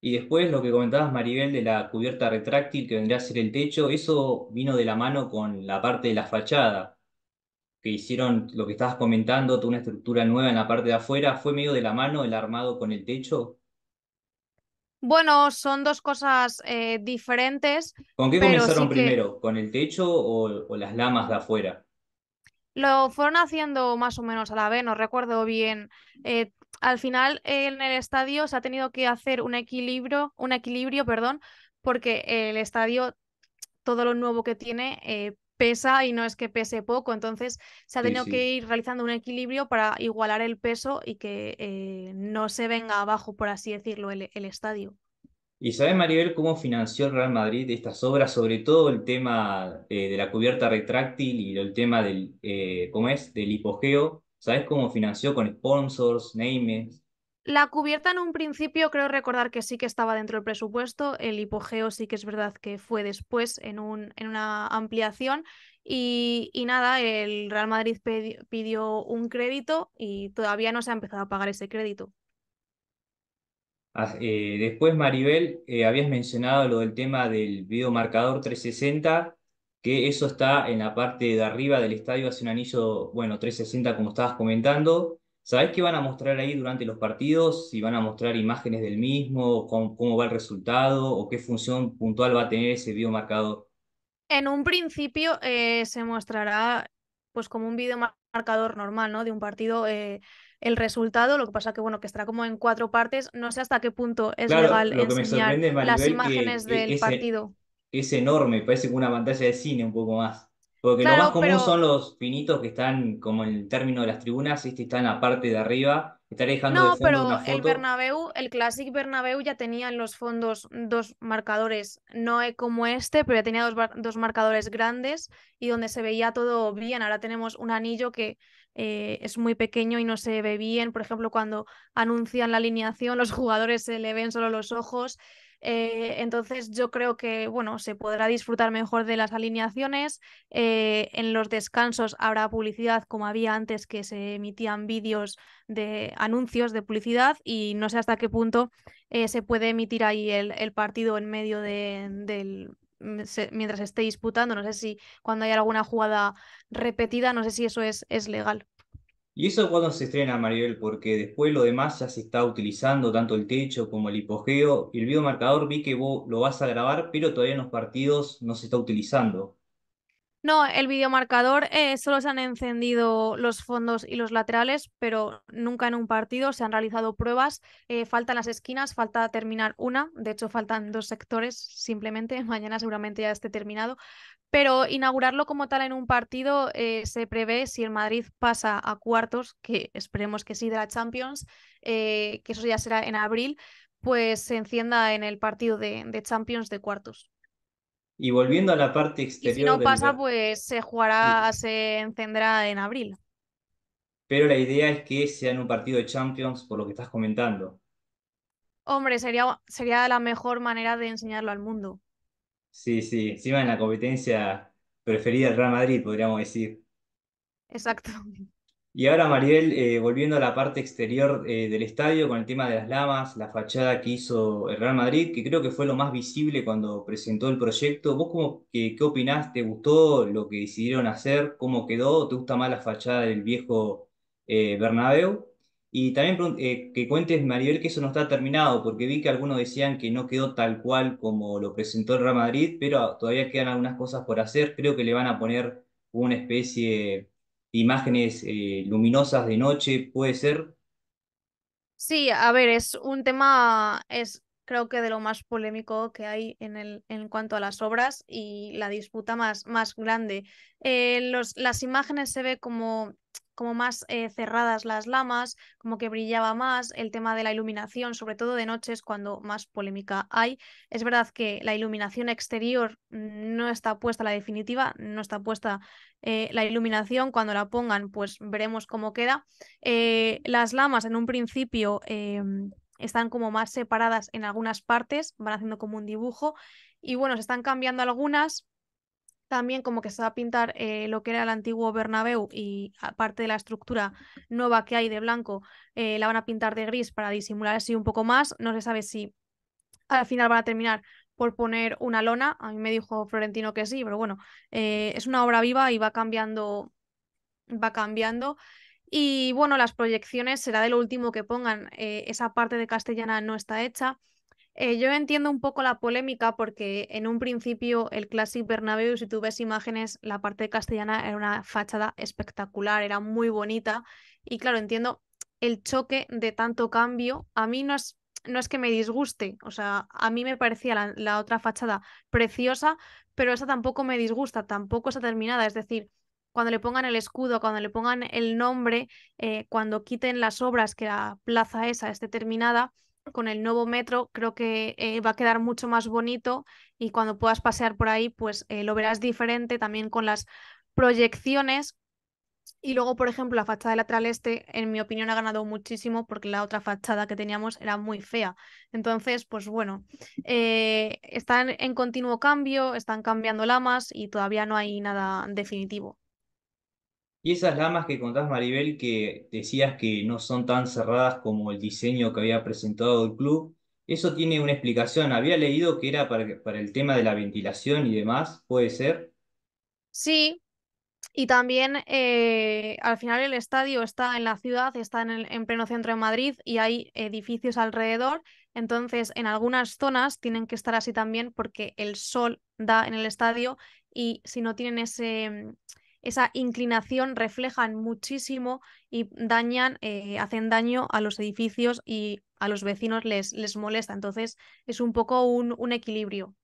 Y después lo que comentabas, Maribel, de la cubierta retráctil que vendría a ser el techo, eso vino de la mano con la parte de la fachada, que hicieron lo que estabas comentando, toda una estructura nueva en la parte de afuera, ¿fue medio de la mano el armado con el techo? Bueno, son dos cosas eh, diferentes. ¿Con qué comenzaron primero? ¿Con el techo o las lamas de afuera? Lo fueron haciendo más o menos a la vez, no recuerdo bien. Eh, al final en el estadio se ha tenido que hacer un equilibrio, un equilibrio, perdón, porque el estadio, todo lo nuevo que tiene, eh, pesa y no es que pese poco. Entonces se ha tenido que ir realizando un equilibrio para igualar el peso y que eh, no se venga abajo, por así decirlo, el estadio. ¿Y sabes, Maribel cómo financió el Real Madrid estas obras, sobre todo el tema eh, de la cubierta retráctil y el tema del, eh, ¿cómo es? del hipogeo? ¿Sabes cómo financió con sponsors, names? La cubierta en un principio creo recordar que sí que estaba dentro del presupuesto, el hipogeo sí que es verdad que fue después en, un, en una ampliación y, nada, el Real Madrid pidió un crédito y todavía no se ha empezado a pagar ese crédito. Ah, eh, después, Maribel, eh, habías mencionado lo del tema del videomarcador 360, que eso está en la parte de arriba del estadio, hace un anillo, bueno, 360 como estabas comentando. ¿Sabés qué van a mostrar ahí durante los partidos? Si van a mostrar imágenes del mismo, cómo, va el resultado o qué función puntual va a tener ese videomarcador. En un principio eh, se mostrará pues como un videomarcador normal, ¿no? De un partido el resultado. Lo que pasa que, bueno, que estará como en cuatro partes. No sé hasta qué punto es legal enseñar es, las imágenes e-, del partido. Es enorme, parece como una pantalla de cine un poco más. Porque lo más común son los pinitos que están, como en el término de las tribunas, este está en la parte de arriba, está dejando no, de fondo pero una foto. el Bernabéu, el Classic Bernabéu ya tenía en los fondos dos marcadores, no como este, pero ya tenía dos marcadores grandes y donde se veía todo bien. Ahora tenemos un anillo que eh, es muy pequeño y no se ve bien. Por ejemplo, cuando anuncian la alineación, los jugadores se le ven solo los ojos. Eh, entonces yo creo que bueno, se podrá disfrutar mejor de las alineaciones. Eh, en los descansos habrá publicidad, como había antes que se emitían vídeos de anuncios de publicidad, y no sé hasta qué punto se puede emitir ahí el, partido en medio del, Mm, mientras esté disputando. No sé si cuando hay alguna jugada repetida, no sé si eso es, es legal. Y eso cuando se estrena, Maribel, porque después lo demás ya se está utilizando, tanto el techo como el hipogeo. El biomarcador vi que vos lo vas a grabar, pero todavía en los partidos no se está utilizando. No, el videomarcador eh, solo se han encendido los fondos y los laterales, pero nunca en un partido se han realizado pruebas. Eh, faltan las esquinas, falta terminar una. De hecho, faltan dos sectores simplemente. *laughs* Mañana seguramente ya esté terminado. Pero inaugurarlo como tal en un partido eh, se prevé si el Madrid pasa a cuartos, que esperemos que sí de la Champions, que eso ya será en abril, pues se encienda en el partido de Champions de cuartos. Y volviendo a la parte exterior. si no pasa, pues se jugará, se encenderá en abril. Pero la idea es que sea en un partido de Champions, por lo que estás comentando. Hombre, sería, sería la mejor manera de enseñarlo al mundo. Sí, sí, encima en la competencia preferida del Real Madrid, podríamos decir. Exacto. *laughs* Y ahora, Mariel eh, volviendo a la parte exterior eh, del estadio con el tema de las lamas, la fachada que hizo el Real Madrid, que creo que fue lo más visible cuando presentó el proyecto. ¿Vos cómo, qué opinás? ¿Te gustó lo que decidieron hacer? ¿Cómo quedó? ¿Te gusta más la fachada del viejo eh, Bernabéu? Y también que cuentes, Mariel que eso no está terminado, porque vi que algunos decían que no quedó tal cual como lo presentó el Real Madrid, pero todavía quedan algunas cosas por hacer. Creo que le van a poner una especie imágenes eh, luminosas de noche, ¿puede ser? Sí, a ver, es un tema, es creo que de lo más polémico que hay en, el, en cuanto a las obras y la disputa más, más grande. Eh, los, las imágenes se ve como como más eh, cerradas las lamas, como que brillaba más, el tema de la iluminación, sobre todo de noches cuando más polémica hay. Es verdad que la iluminación exterior no está puesta la definitiva, no está puesta eh, la iluminación, cuando la pongan pues veremos cómo queda. Eh, las lamas en un principio están como más separadas en algunas partes, van haciendo como un dibujo y bueno, se están cambiando algunas también como que se va a pintar eh, lo que era el antiguo Bernabéu y aparte de la estructura nueva que hay de blanco, eh, la van a pintar de gris para disimular así un poco más. No se sabe si al final van a terminar por poner una lona. A mí me dijo Florentino que sí, pero bueno, eh, es una obra viva y va cambiando, va cambiando. Y bueno, las proyecciones será de lo último que pongan. esa parte de castellana no está hecha. Eh, yo entiendo un poco la polémica porque en un principio el clásico Bernabéu, si tú ves imágenes, la parte castellana era una fachada espectacular, era muy bonita y claro, entiendo el choque de tanto cambio. A mí no es, no es que me disguste, o sea, a mí me parecía la, otra fachada preciosa, pero esa tampoco me disgusta, tampoco está terminada, es decir, cuando le pongan el escudo, cuando le pongan el nombre, eh, cuando quiten las obras que la plaza esa esté terminada, con el nuevo metro creo que eh, va a quedar mucho más bonito y cuando puedas pasear por ahí, pues eh, lo verás diferente también con las proyecciones. Y luego, por ejemplo, la fachada lateral este, en mi opinión, ha ganado muchísimo porque la otra fachada que teníamos era muy fea. Entonces, pues bueno, eh, están en continuo cambio, están cambiando lamas y todavía no hay nada definitivo. Y esas lamas que contás, Maribel, que decías que no son tan cerradas como el diseño que había presentado el club, eso tiene una explicación. Había leído que era para, para el tema de la ventilación y demás, ¿puede ser? Sí, y también eh, al final el estadio está en la ciudad, está en, en pleno centro de Madrid y hay edificios alrededor. Entonces, en algunas zonas tienen que estar así también porque el sol da en el estadio y si no tienen ese esa inclinación reflejan muchísimo y dañan, eh, hacen daño a los edificios y a los vecinos les, molesta. Entonces es un poco un, equilibrio.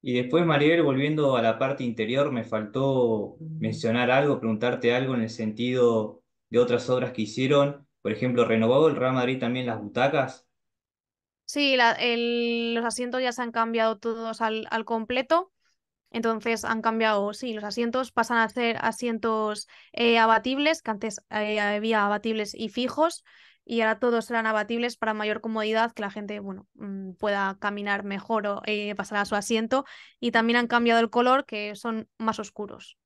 Y después, Mariel, volviendo a la parte interior, me faltó mm. mencionar algo, preguntarte algo en el sentido de otras obras que hicieron. Por ejemplo, ¿renovado el Real Madrid también las butacas? Sí, los asientos ya se han cambiado todos al completo. Entonces han cambiado, sí, los asientos pasan a ser asientos eh, abatibles, que antes eh, había abatibles y fijos, y ahora todos eran abatibles para mayor comodidad, que la gente bueno, mm, pueda caminar mejor o eh, pasar a su asiento. Y también han cambiado el color, que son más oscuros.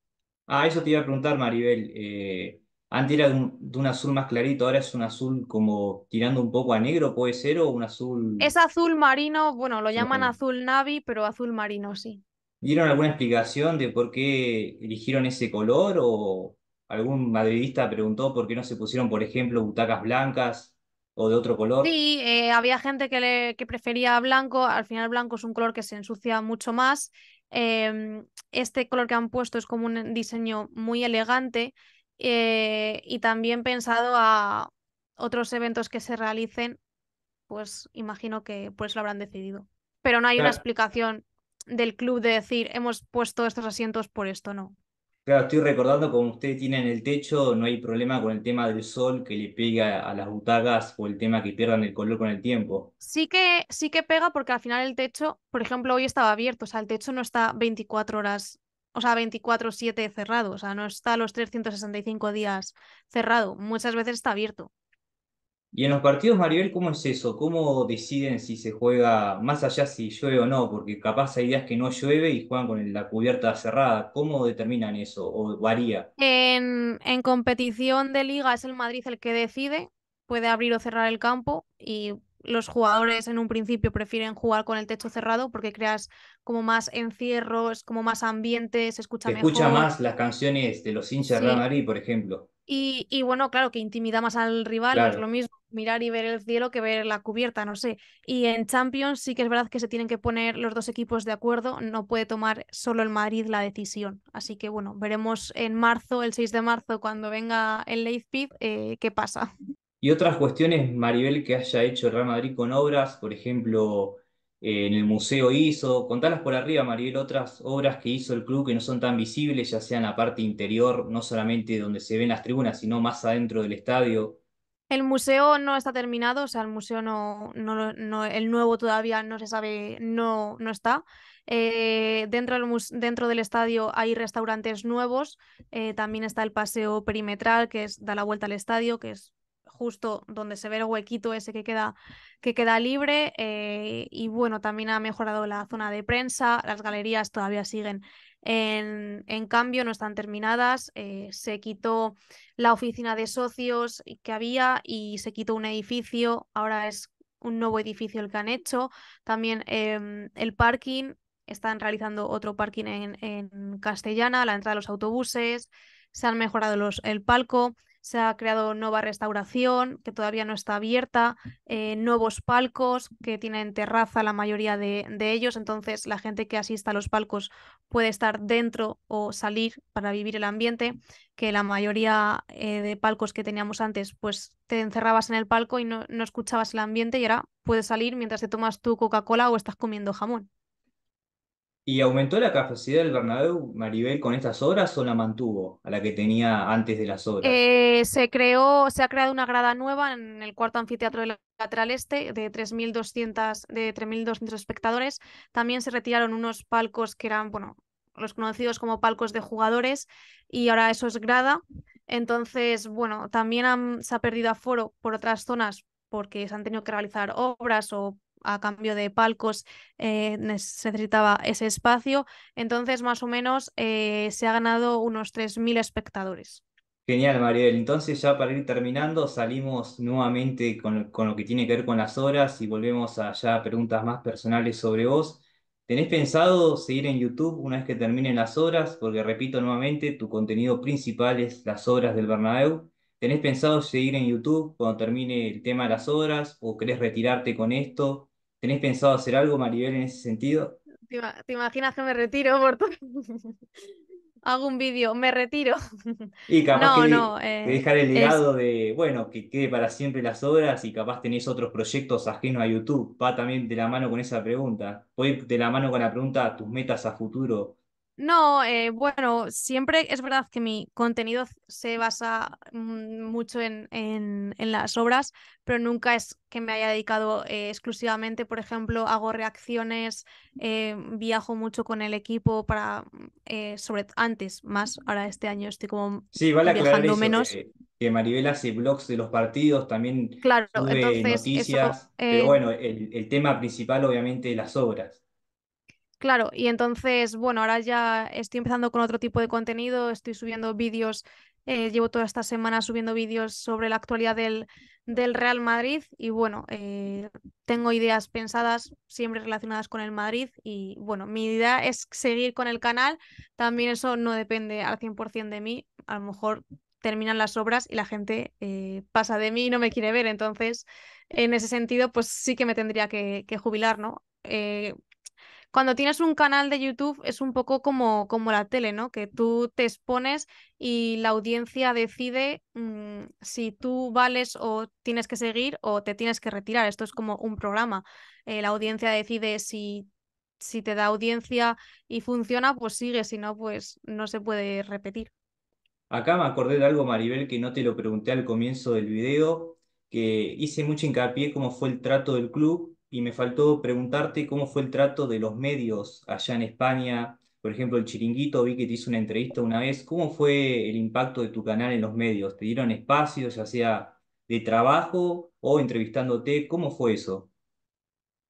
Ah, eso te iba a preguntar, Maribel. antes era de un, azul más clarito, ahora es un azul como tirando un poco a negro, puede ser, o un azul... Es azul marino, bueno, lo llaman azul navi, pero azul marino, sí dieron alguna explicación de por qué eligieron ese color? ¿O algún madridista preguntó por qué no se pusieron, por ejemplo, butacas blancas o de otro color? Sí, eh, había gente que, prefería blanco. Al final blanco es un color que se ensucia mucho más. Em, este color que han puesto es como un diseño muy elegante eh, y también pensado a otros eventos que se realicen, pues imagino que por eso lo habrán decidido. Pero no hay una explicación del club de decir hemos puesto estos asientos por esto, no. Claro, estoy recordando como ustedes tienen el techo, no hay problema con el tema del sol que le pega a las butacas o el tema que pierdan el color con el tiempo. Sí que, sí que pega porque al final el techo, por ejemplo, hoy estaba abierto, o sea, el techo no está 24 horas, o sea, 24/7 cerrado, o sea, no está los 365 días cerrado, muchas veces está abierto. Y en los partidos, Maribel, ¿cómo es eso? ¿Cómo deciden si se juega más allá si llueve o no? Porque capaz hay días que no llueve y juegan con la cubierta cerrada. ¿Cómo determinan eso? ¿O varía? En, competición de liga es el Madrid el que decide, puede abrir o cerrar el campo y los jugadores en un principio prefieren jugar con el techo cerrado porque creas como más encierros, como más ambientes, se escucha escucha más las canciones de los hinchas de Real Madrid, por ejemplo. Y, bueno, claro, que intimida más al rival, es lo mismo mirar y ver el cielo que ver la cubierta, no sé. Y en Champions sí que es verdad que se tienen que poner los dos equipos de acuerdo, no puede tomar solo el Madrid la decisión. Así que bueno, veremos en marzo, el 6 de marzo, cuando venga el Leipzig, eh, qué pasa. Y otras cuestiones, Maribel, que haya hecho el Real Madrid con obras, por ejemplo, eh, en el museo hizo. contarlas por arriba, Mariel, otras obras que hizo el club que no son tan visibles, ya sea en la parte interior, no solamente donde se ven las tribunas, sino más adentro del estadio. El museo no está terminado, o sea, el museo no, no, el nuevo todavía no se sabe, no, no está. Eh, dentro, del dentro del estadio hay restaurantes nuevos, eh, también está el paseo perimetral que es da la vuelta al estadio, que es justo donde se ve el huequito ese que queda, que queda libre. Eh, y bueno, también ha mejorado la zona de prensa, las galerías todavía siguen en, cambio, no están terminadas. Eh, se quitó la oficina de socios que había y se quitó un edificio, ahora es un nuevo edificio el que han hecho. También em, el parking, están realizando otro parking en, en Castellana, la entrada de los autobuses se han mejorado los, el palco, se ha creado nueva restauración que todavía no está abierta, mm. eh, nuevos palcos que tienen terraza la mayoría de, ellos, entonces la gente que asista a los palcos puede estar dentro o salir para vivir el ambiente, que la mayoría eh, de palcos que teníamos antes, pues te encerrabas en el palco y no escuchabas el ambiente y ahora puedes salir mientras te tomas tu Coca-Cola o estás comiendo jamón. ¿Y aumentó la capacidad del Bernabéu, Maribel, con estas obras o la mantuvo a la que tenía antes de las obras? Eh, se creó, se ha creado una grada nueva en el cuarto anfiteatro del lateral este de 3.200 de 3.200 espectadores. También se retiraron unos palcos que eran, bueno, los conocidos como palcos de jugadores y ahora eso es grada. Entonces, bueno, también se ha perdido aforo por otras zonas porque se han tenido que realizar obras o a cambio de palcos eh, necesitaba ese espacio. Entonces, más o menos, eh, se ha ganado unos 3.000 espectadores. Genial, Mariel. Entonces, ya para ir terminando, salimos nuevamente con, con, lo que tiene que ver con las horas y volvemos allá a preguntas más personales sobre vos. ¿Tenés pensado seguir en YouTube una vez que terminen las horas? Porque repito nuevamente, tu contenido principal es las horas del Bernabéu. ¿Tenés pensado seguir en YouTube cuando termine el tema de las horas o querés retirarte con esto? ¿Tenés pensado hacer algo, Maribel, en ese sentido? ¿Te, imaginas que me retiro por *laughs* Hago un vídeo, me retiro. *laughs* Y capaz que, eh, dejar el legado de, bueno, que quede para siempre las obras y capaz tenés otros proyectos ajenos a YouTube. Va también de la mano con esa pregunta. Voy de la mano con la pregunta, tus metas a futuro, no, eh, bueno, siempre es verdad que mi contenido se basa mucho en, las obras, pero nunca es que me haya dedicado eh, exclusivamente, por ejemplo, hago reacciones, eh, viajo mucho con el equipo para, sobre antes más, ahora este año estoy como sí, vale viajando menos. Que, Maribel hace blogs de los partidos, también claro, noticias, pero bueno, el, el tema principal obviamente las obras. Claro, y entonces, bueno, ahora ya estoy empezando con otro tipo de contenido, estoy subiendo vídeos, eh, llevo toda esta semana subiendo vídeos sobre la actualidad del, del Real Madrid y bueno, eh, tengo ideas pensadas siempre relacionadas con el Madrid y bueno, mi idea es seguir con el canal, también eso no depende al 100% de mí, a lo mejor terminan las obras y la gente eh, pasa de mí y no me quiere ver, entonces en ese sentido pues sí que me tendría que, jubilar, ¿no? cuando tienes un canal de YouTube es un poco como, como la tele, ¿no? Que tú te expones y la audiencia decide mm, si tú vales o tienes que seguir o te tienes que retirar. Esto es como un programa. Eh, la audiencia decide si, si te da audiencia y funciona, pues sigue, si no, pues no se puede repetir. Acá me acordé de algo, Maribel, que no te lo pregunté al comienzo del video, que hice mucho hincapié cómo fue el trato del club y me faltó preguntarte cómo fue el trato de los medios allá en España. Por ejemplo, el Chiringuito, vi que te hizo una entrevista una vez. ¿Cómo fue el impacto de tu canal en los medios? ¿Te dieron espacio, ya sea de trabajo o entrevistándote? ¿Cómo fue eso?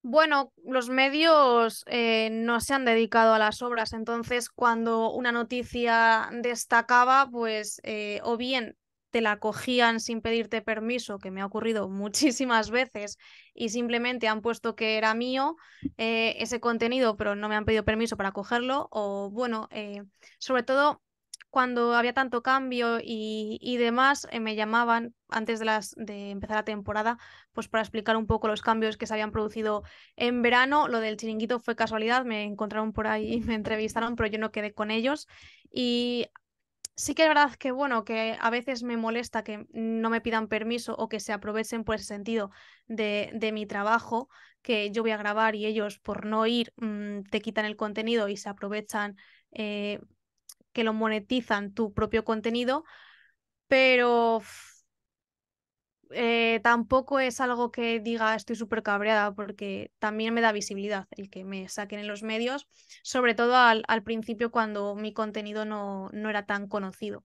Bueno, los medios eh, no se han dedicado a las obras, entonces cuando una noticia destacaba, pues eh, o bien te la cogían sin pedirte permiso, que me ha ocurrido *laughs* muchísimas veces, y simplemente han puesto que era mío eh, ese contenido, pero no me han pedido permiso para cogerlo, o bueno, eh, sobre todo cuando había tanto cambio y, demás, eh, me llamaban antes de, las, de empezar la temporada, pues para explicar un poco los cambios que se habían producido en verano. Lo del chiringuito fue casualidad, me encontraron por ahí y *laughs* me entrevistaron, pero yo no quedé con ellos. Y sí que es verdad que, bueno, que a veces me molesta que no me pidan permiso o que se aprovechen por ese sentido de, de mi trabajo, que yo voy a grabar y ellos por no ir mm, te quitan el contenido y se aprovechan eh, que lo monetizan tu propio contenido, pero eh, tampoco es algo que diga estoy súper cabreada porque también me da visibilidad el que me saquen en los medios, sobre todo al, principio cuando mi contenido no, era tan conocido.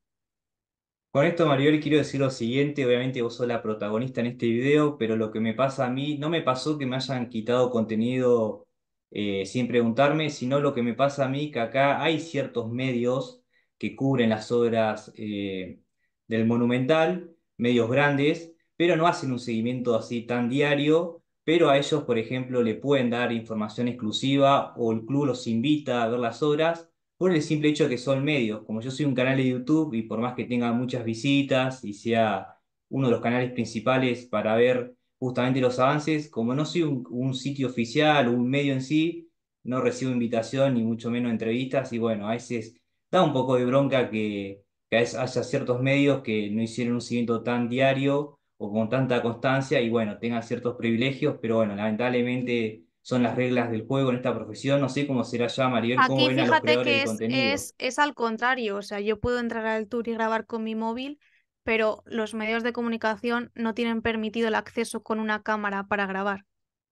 Con esto, Marioli quiero decir lo siguiente. Obviamente vos sos la protagonista en este video, pero lo que me pasa a mí, no me pasó que me hayan quitado contenido eh, sin preguntarme, sino lo que me pasa a mí, que acá hay ciertos medios que cubren las obras eh, del monumental, medios grandes, pero no hacen un seguimiento así tan diario, pero a ellos, por ejemplo, le pueden dar información exclusiva o el club los invita a ver las obras por el simple hecho de que son medios. Como yo soy un canal de YouTube y por más que tenga muchas visitas y sea uno de los canales principales para ver justamente los avances, como no soy un, sitio oficial o un medio en sí, no recibo invitación ni mucho menos entrevistas y bueno, a veces da un poco de bronca que, que haya ciertos medios que no hicieron un seguimiento tan diario o con tanta constancia y bueno, tengan ciertos privilegios, pero bueno, lamentablemente son las reglas del juego en esta profesión, no sé cómo será ya, Maribel, Aquí, cómo ven a que es al contrario, o sea, yo puedo entrar al tour y grabar con mi móvil, pero los medios de comunicación no tienen permitido el acceso con una cámara para grabar.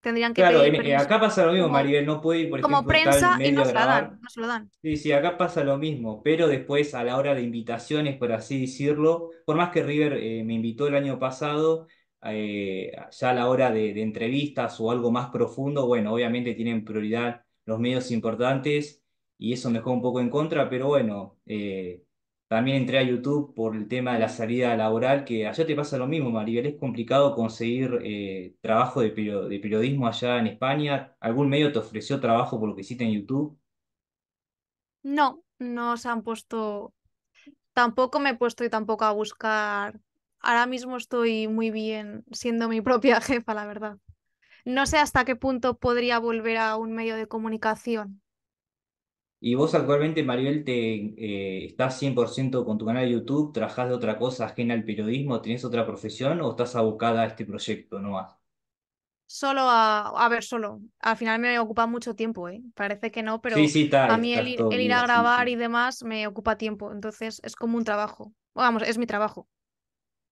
Tendrían que claro, eh, acá pasa lo mismo, Maribel, no puede ir, por como ejemplo, prensa y no se, lo dan. Sí, sí, acá pasa lo mismo, pero después a la hora de invitaciones, por así decirlo, por más que River eh, me invitó el año pasado, eh, ya a la hora de, entrevistas o algo más profundo, bueno, obviamente tienen prioridad los medios importantes y eso me dejó un poco en contra, pero bueno, también entré a YouTube por el tema de la salida laboral, que allá te pasa lo mismo, Maribel. Es complicado conseguir eh, trabajo de, de, periodismo allá en España. ¿Algún medio te ofreció trabajo por lo que hiciste en YouTube? No, no se han puesto. Tampoco me he puesto y tampoco a buscar. Ahora mismo estoy muy bien siendo mi *laughs* propia jefa, la verdad. No sé hasta qué punto podría volver a un medio de comunicación. Y vos actualmente, Maribel, te eh, estás 100% con tu canal de YouTube, Trabajas de otra cosa ajena al periodismo, ¿Tienes otra profesión o estás abocada a este proyecto nomás? Solo a, ver, solo. Al final me ocupa mucho tiempo, ¿eh? Parece que no, pero a mí el, ir, a grabar y demás me ocupa tiempo. Entonces es como un trabajo. Vamos, es mi trabajo.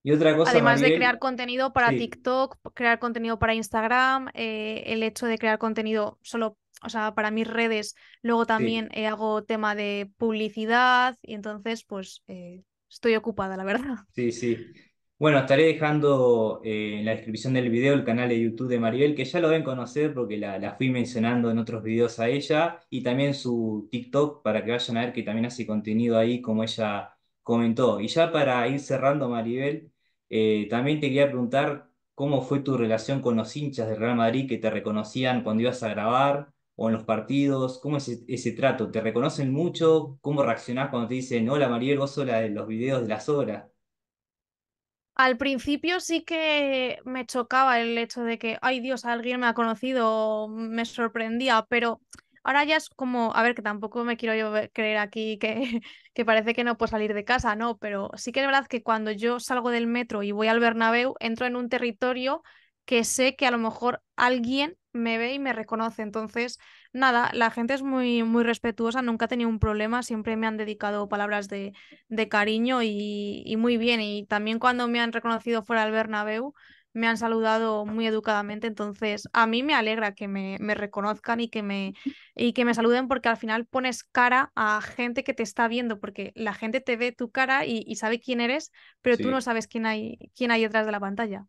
Y otra cosa. Además de crear contenido para TikTok, crear contenido para Instagram, eh, el hecho de crear contenido solo o sea, para mis redes, luego también eh, hago tema de publicidad y entonces, pues, eh, estoy ocupada, la verdad. *laughs* Sí, sí. Bueno, estaré dejando eh, en la descripción del video el canal de YouTube de Maribel, que ya lo deben conocer porque la, la, fui mencionando en otros videos a ella, y también su TikTok para que vayan a ver que también hace contenido ahí, como ella comentó. Y ya para ir cerrando, Maribel, también te quería preguntar cómo fue tu relación con los hinchas de Real Madrid que te reconocían cuando ibas a grabar o en los partidos? ¿Cómo es e-, ese, trato? ¿Te reconocen mucho? ¿Cómo reaccionás cuando te dicen, hola Mariel, vos sos la de los videos de las horas? Al principio sí que me chocaba el hecho de que, ay Dios, alguien me ha conocido, me sorprendía, pero ahora ya es como, a ver, que tampoco me quiero yo creer aquí que, *laughs* que parece que no puedo salir de casa, no, pero sí que es verdad que cuando yo salgo del metro y voy al Bernabéu, entro en un territorio que sé que a lo mejor alguien me ve y me reconoce. Entonces, nada, la gente es muy, muy respetuosa, nunca he tenido un problema, siempre me han dedicado palabras de, de cariño y, muy bien. Y también cuando me han reconocido fuera del Bernabéu, me han saludado muy educadamente. Entonces, a mí me alegra que me, me reconozcan y que me, y que me saluden porque al final pones cara a gente que te está viendo, porque la gente te ve tu cara y, sabe quién eres, pero tú no sabes quién hay, quién hay detrás de la pantalla.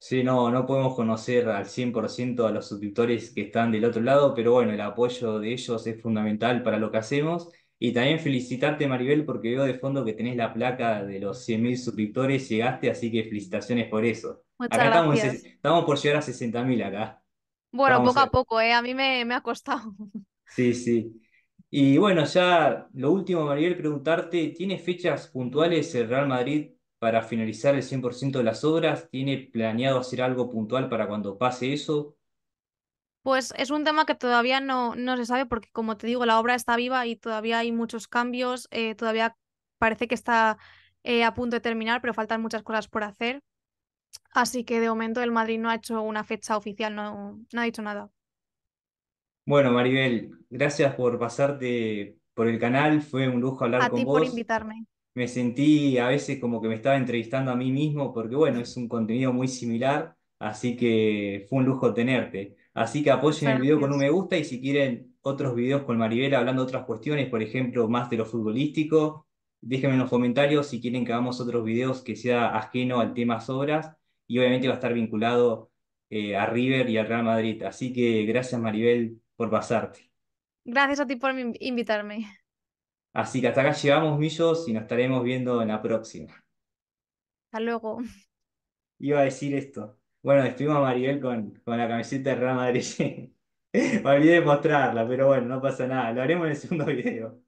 Sí, no, no podemos conocer al 100% a los suscriptores que están del otro lado, pero bueno, el apoyo de ellos es fundamental para lo que hacemos. Y también felicitarte, Maribel, porque veo de fondo que tenés la placa de los 100.000 suscriptores, llegaste, así que felicitaciones por eso. Muchas estamos, gracias. estamos por llegar a 60.000 acá. Bueno, poco a poco, ¿eh? A mí me, me ha costado. *laughs* Sí, sí. Y bueno, ya lo último, Maribel, preguntarte, ¿tienes fechas puntuales en Real Madrid para finalizar el 100% de las obras? ¿Tiene planeado hacer algo puntual para cuando pase eso? Pues es un tema que todavía no, no se sabe porque, como te digo, la obra está viva y todavía hay muchos cambios, eh, todavía parece que está eh, a punto de terminar, pero faltan muchas cosas por hacer. Así que de momento el Madrid no ha hecho una fecha oficial, no, ha dicho nada. Bueno, Maribel, gracias por pasarte por el canal, fue un lujo hablar con vos. A ti por invitarme me sentí a veces como que me estaba entrevistando a mí mismo, porque bueno, es un contenido muy similar, así que fue un lujo tenerte. Así que apoyen el video con un me gusta y si quieren otros videos con Maribel hablando de otras cuestiones, por ejemplo, más de lo futbolístico, déjenme en los comentarios si quieren que hagamos otros videos que sea ajeno al tema sobras y obviamente va a estar vinculado eh, a River y al Real Madrid. Así que gracias Maribel por pasarte. Gracias a ti por invitarme. Así que hasta acá llevamos, Millos, y nos estaremos viendo en la próxima. Hasta luego. Iba a decir esto. Bueno, despedimos a Maribel con, la camiseta de Real Madrid. Me *laughs* olvidé de mostrarla, pero bueno, no pasa nada. Lo haremos en el segundo *laughs* video.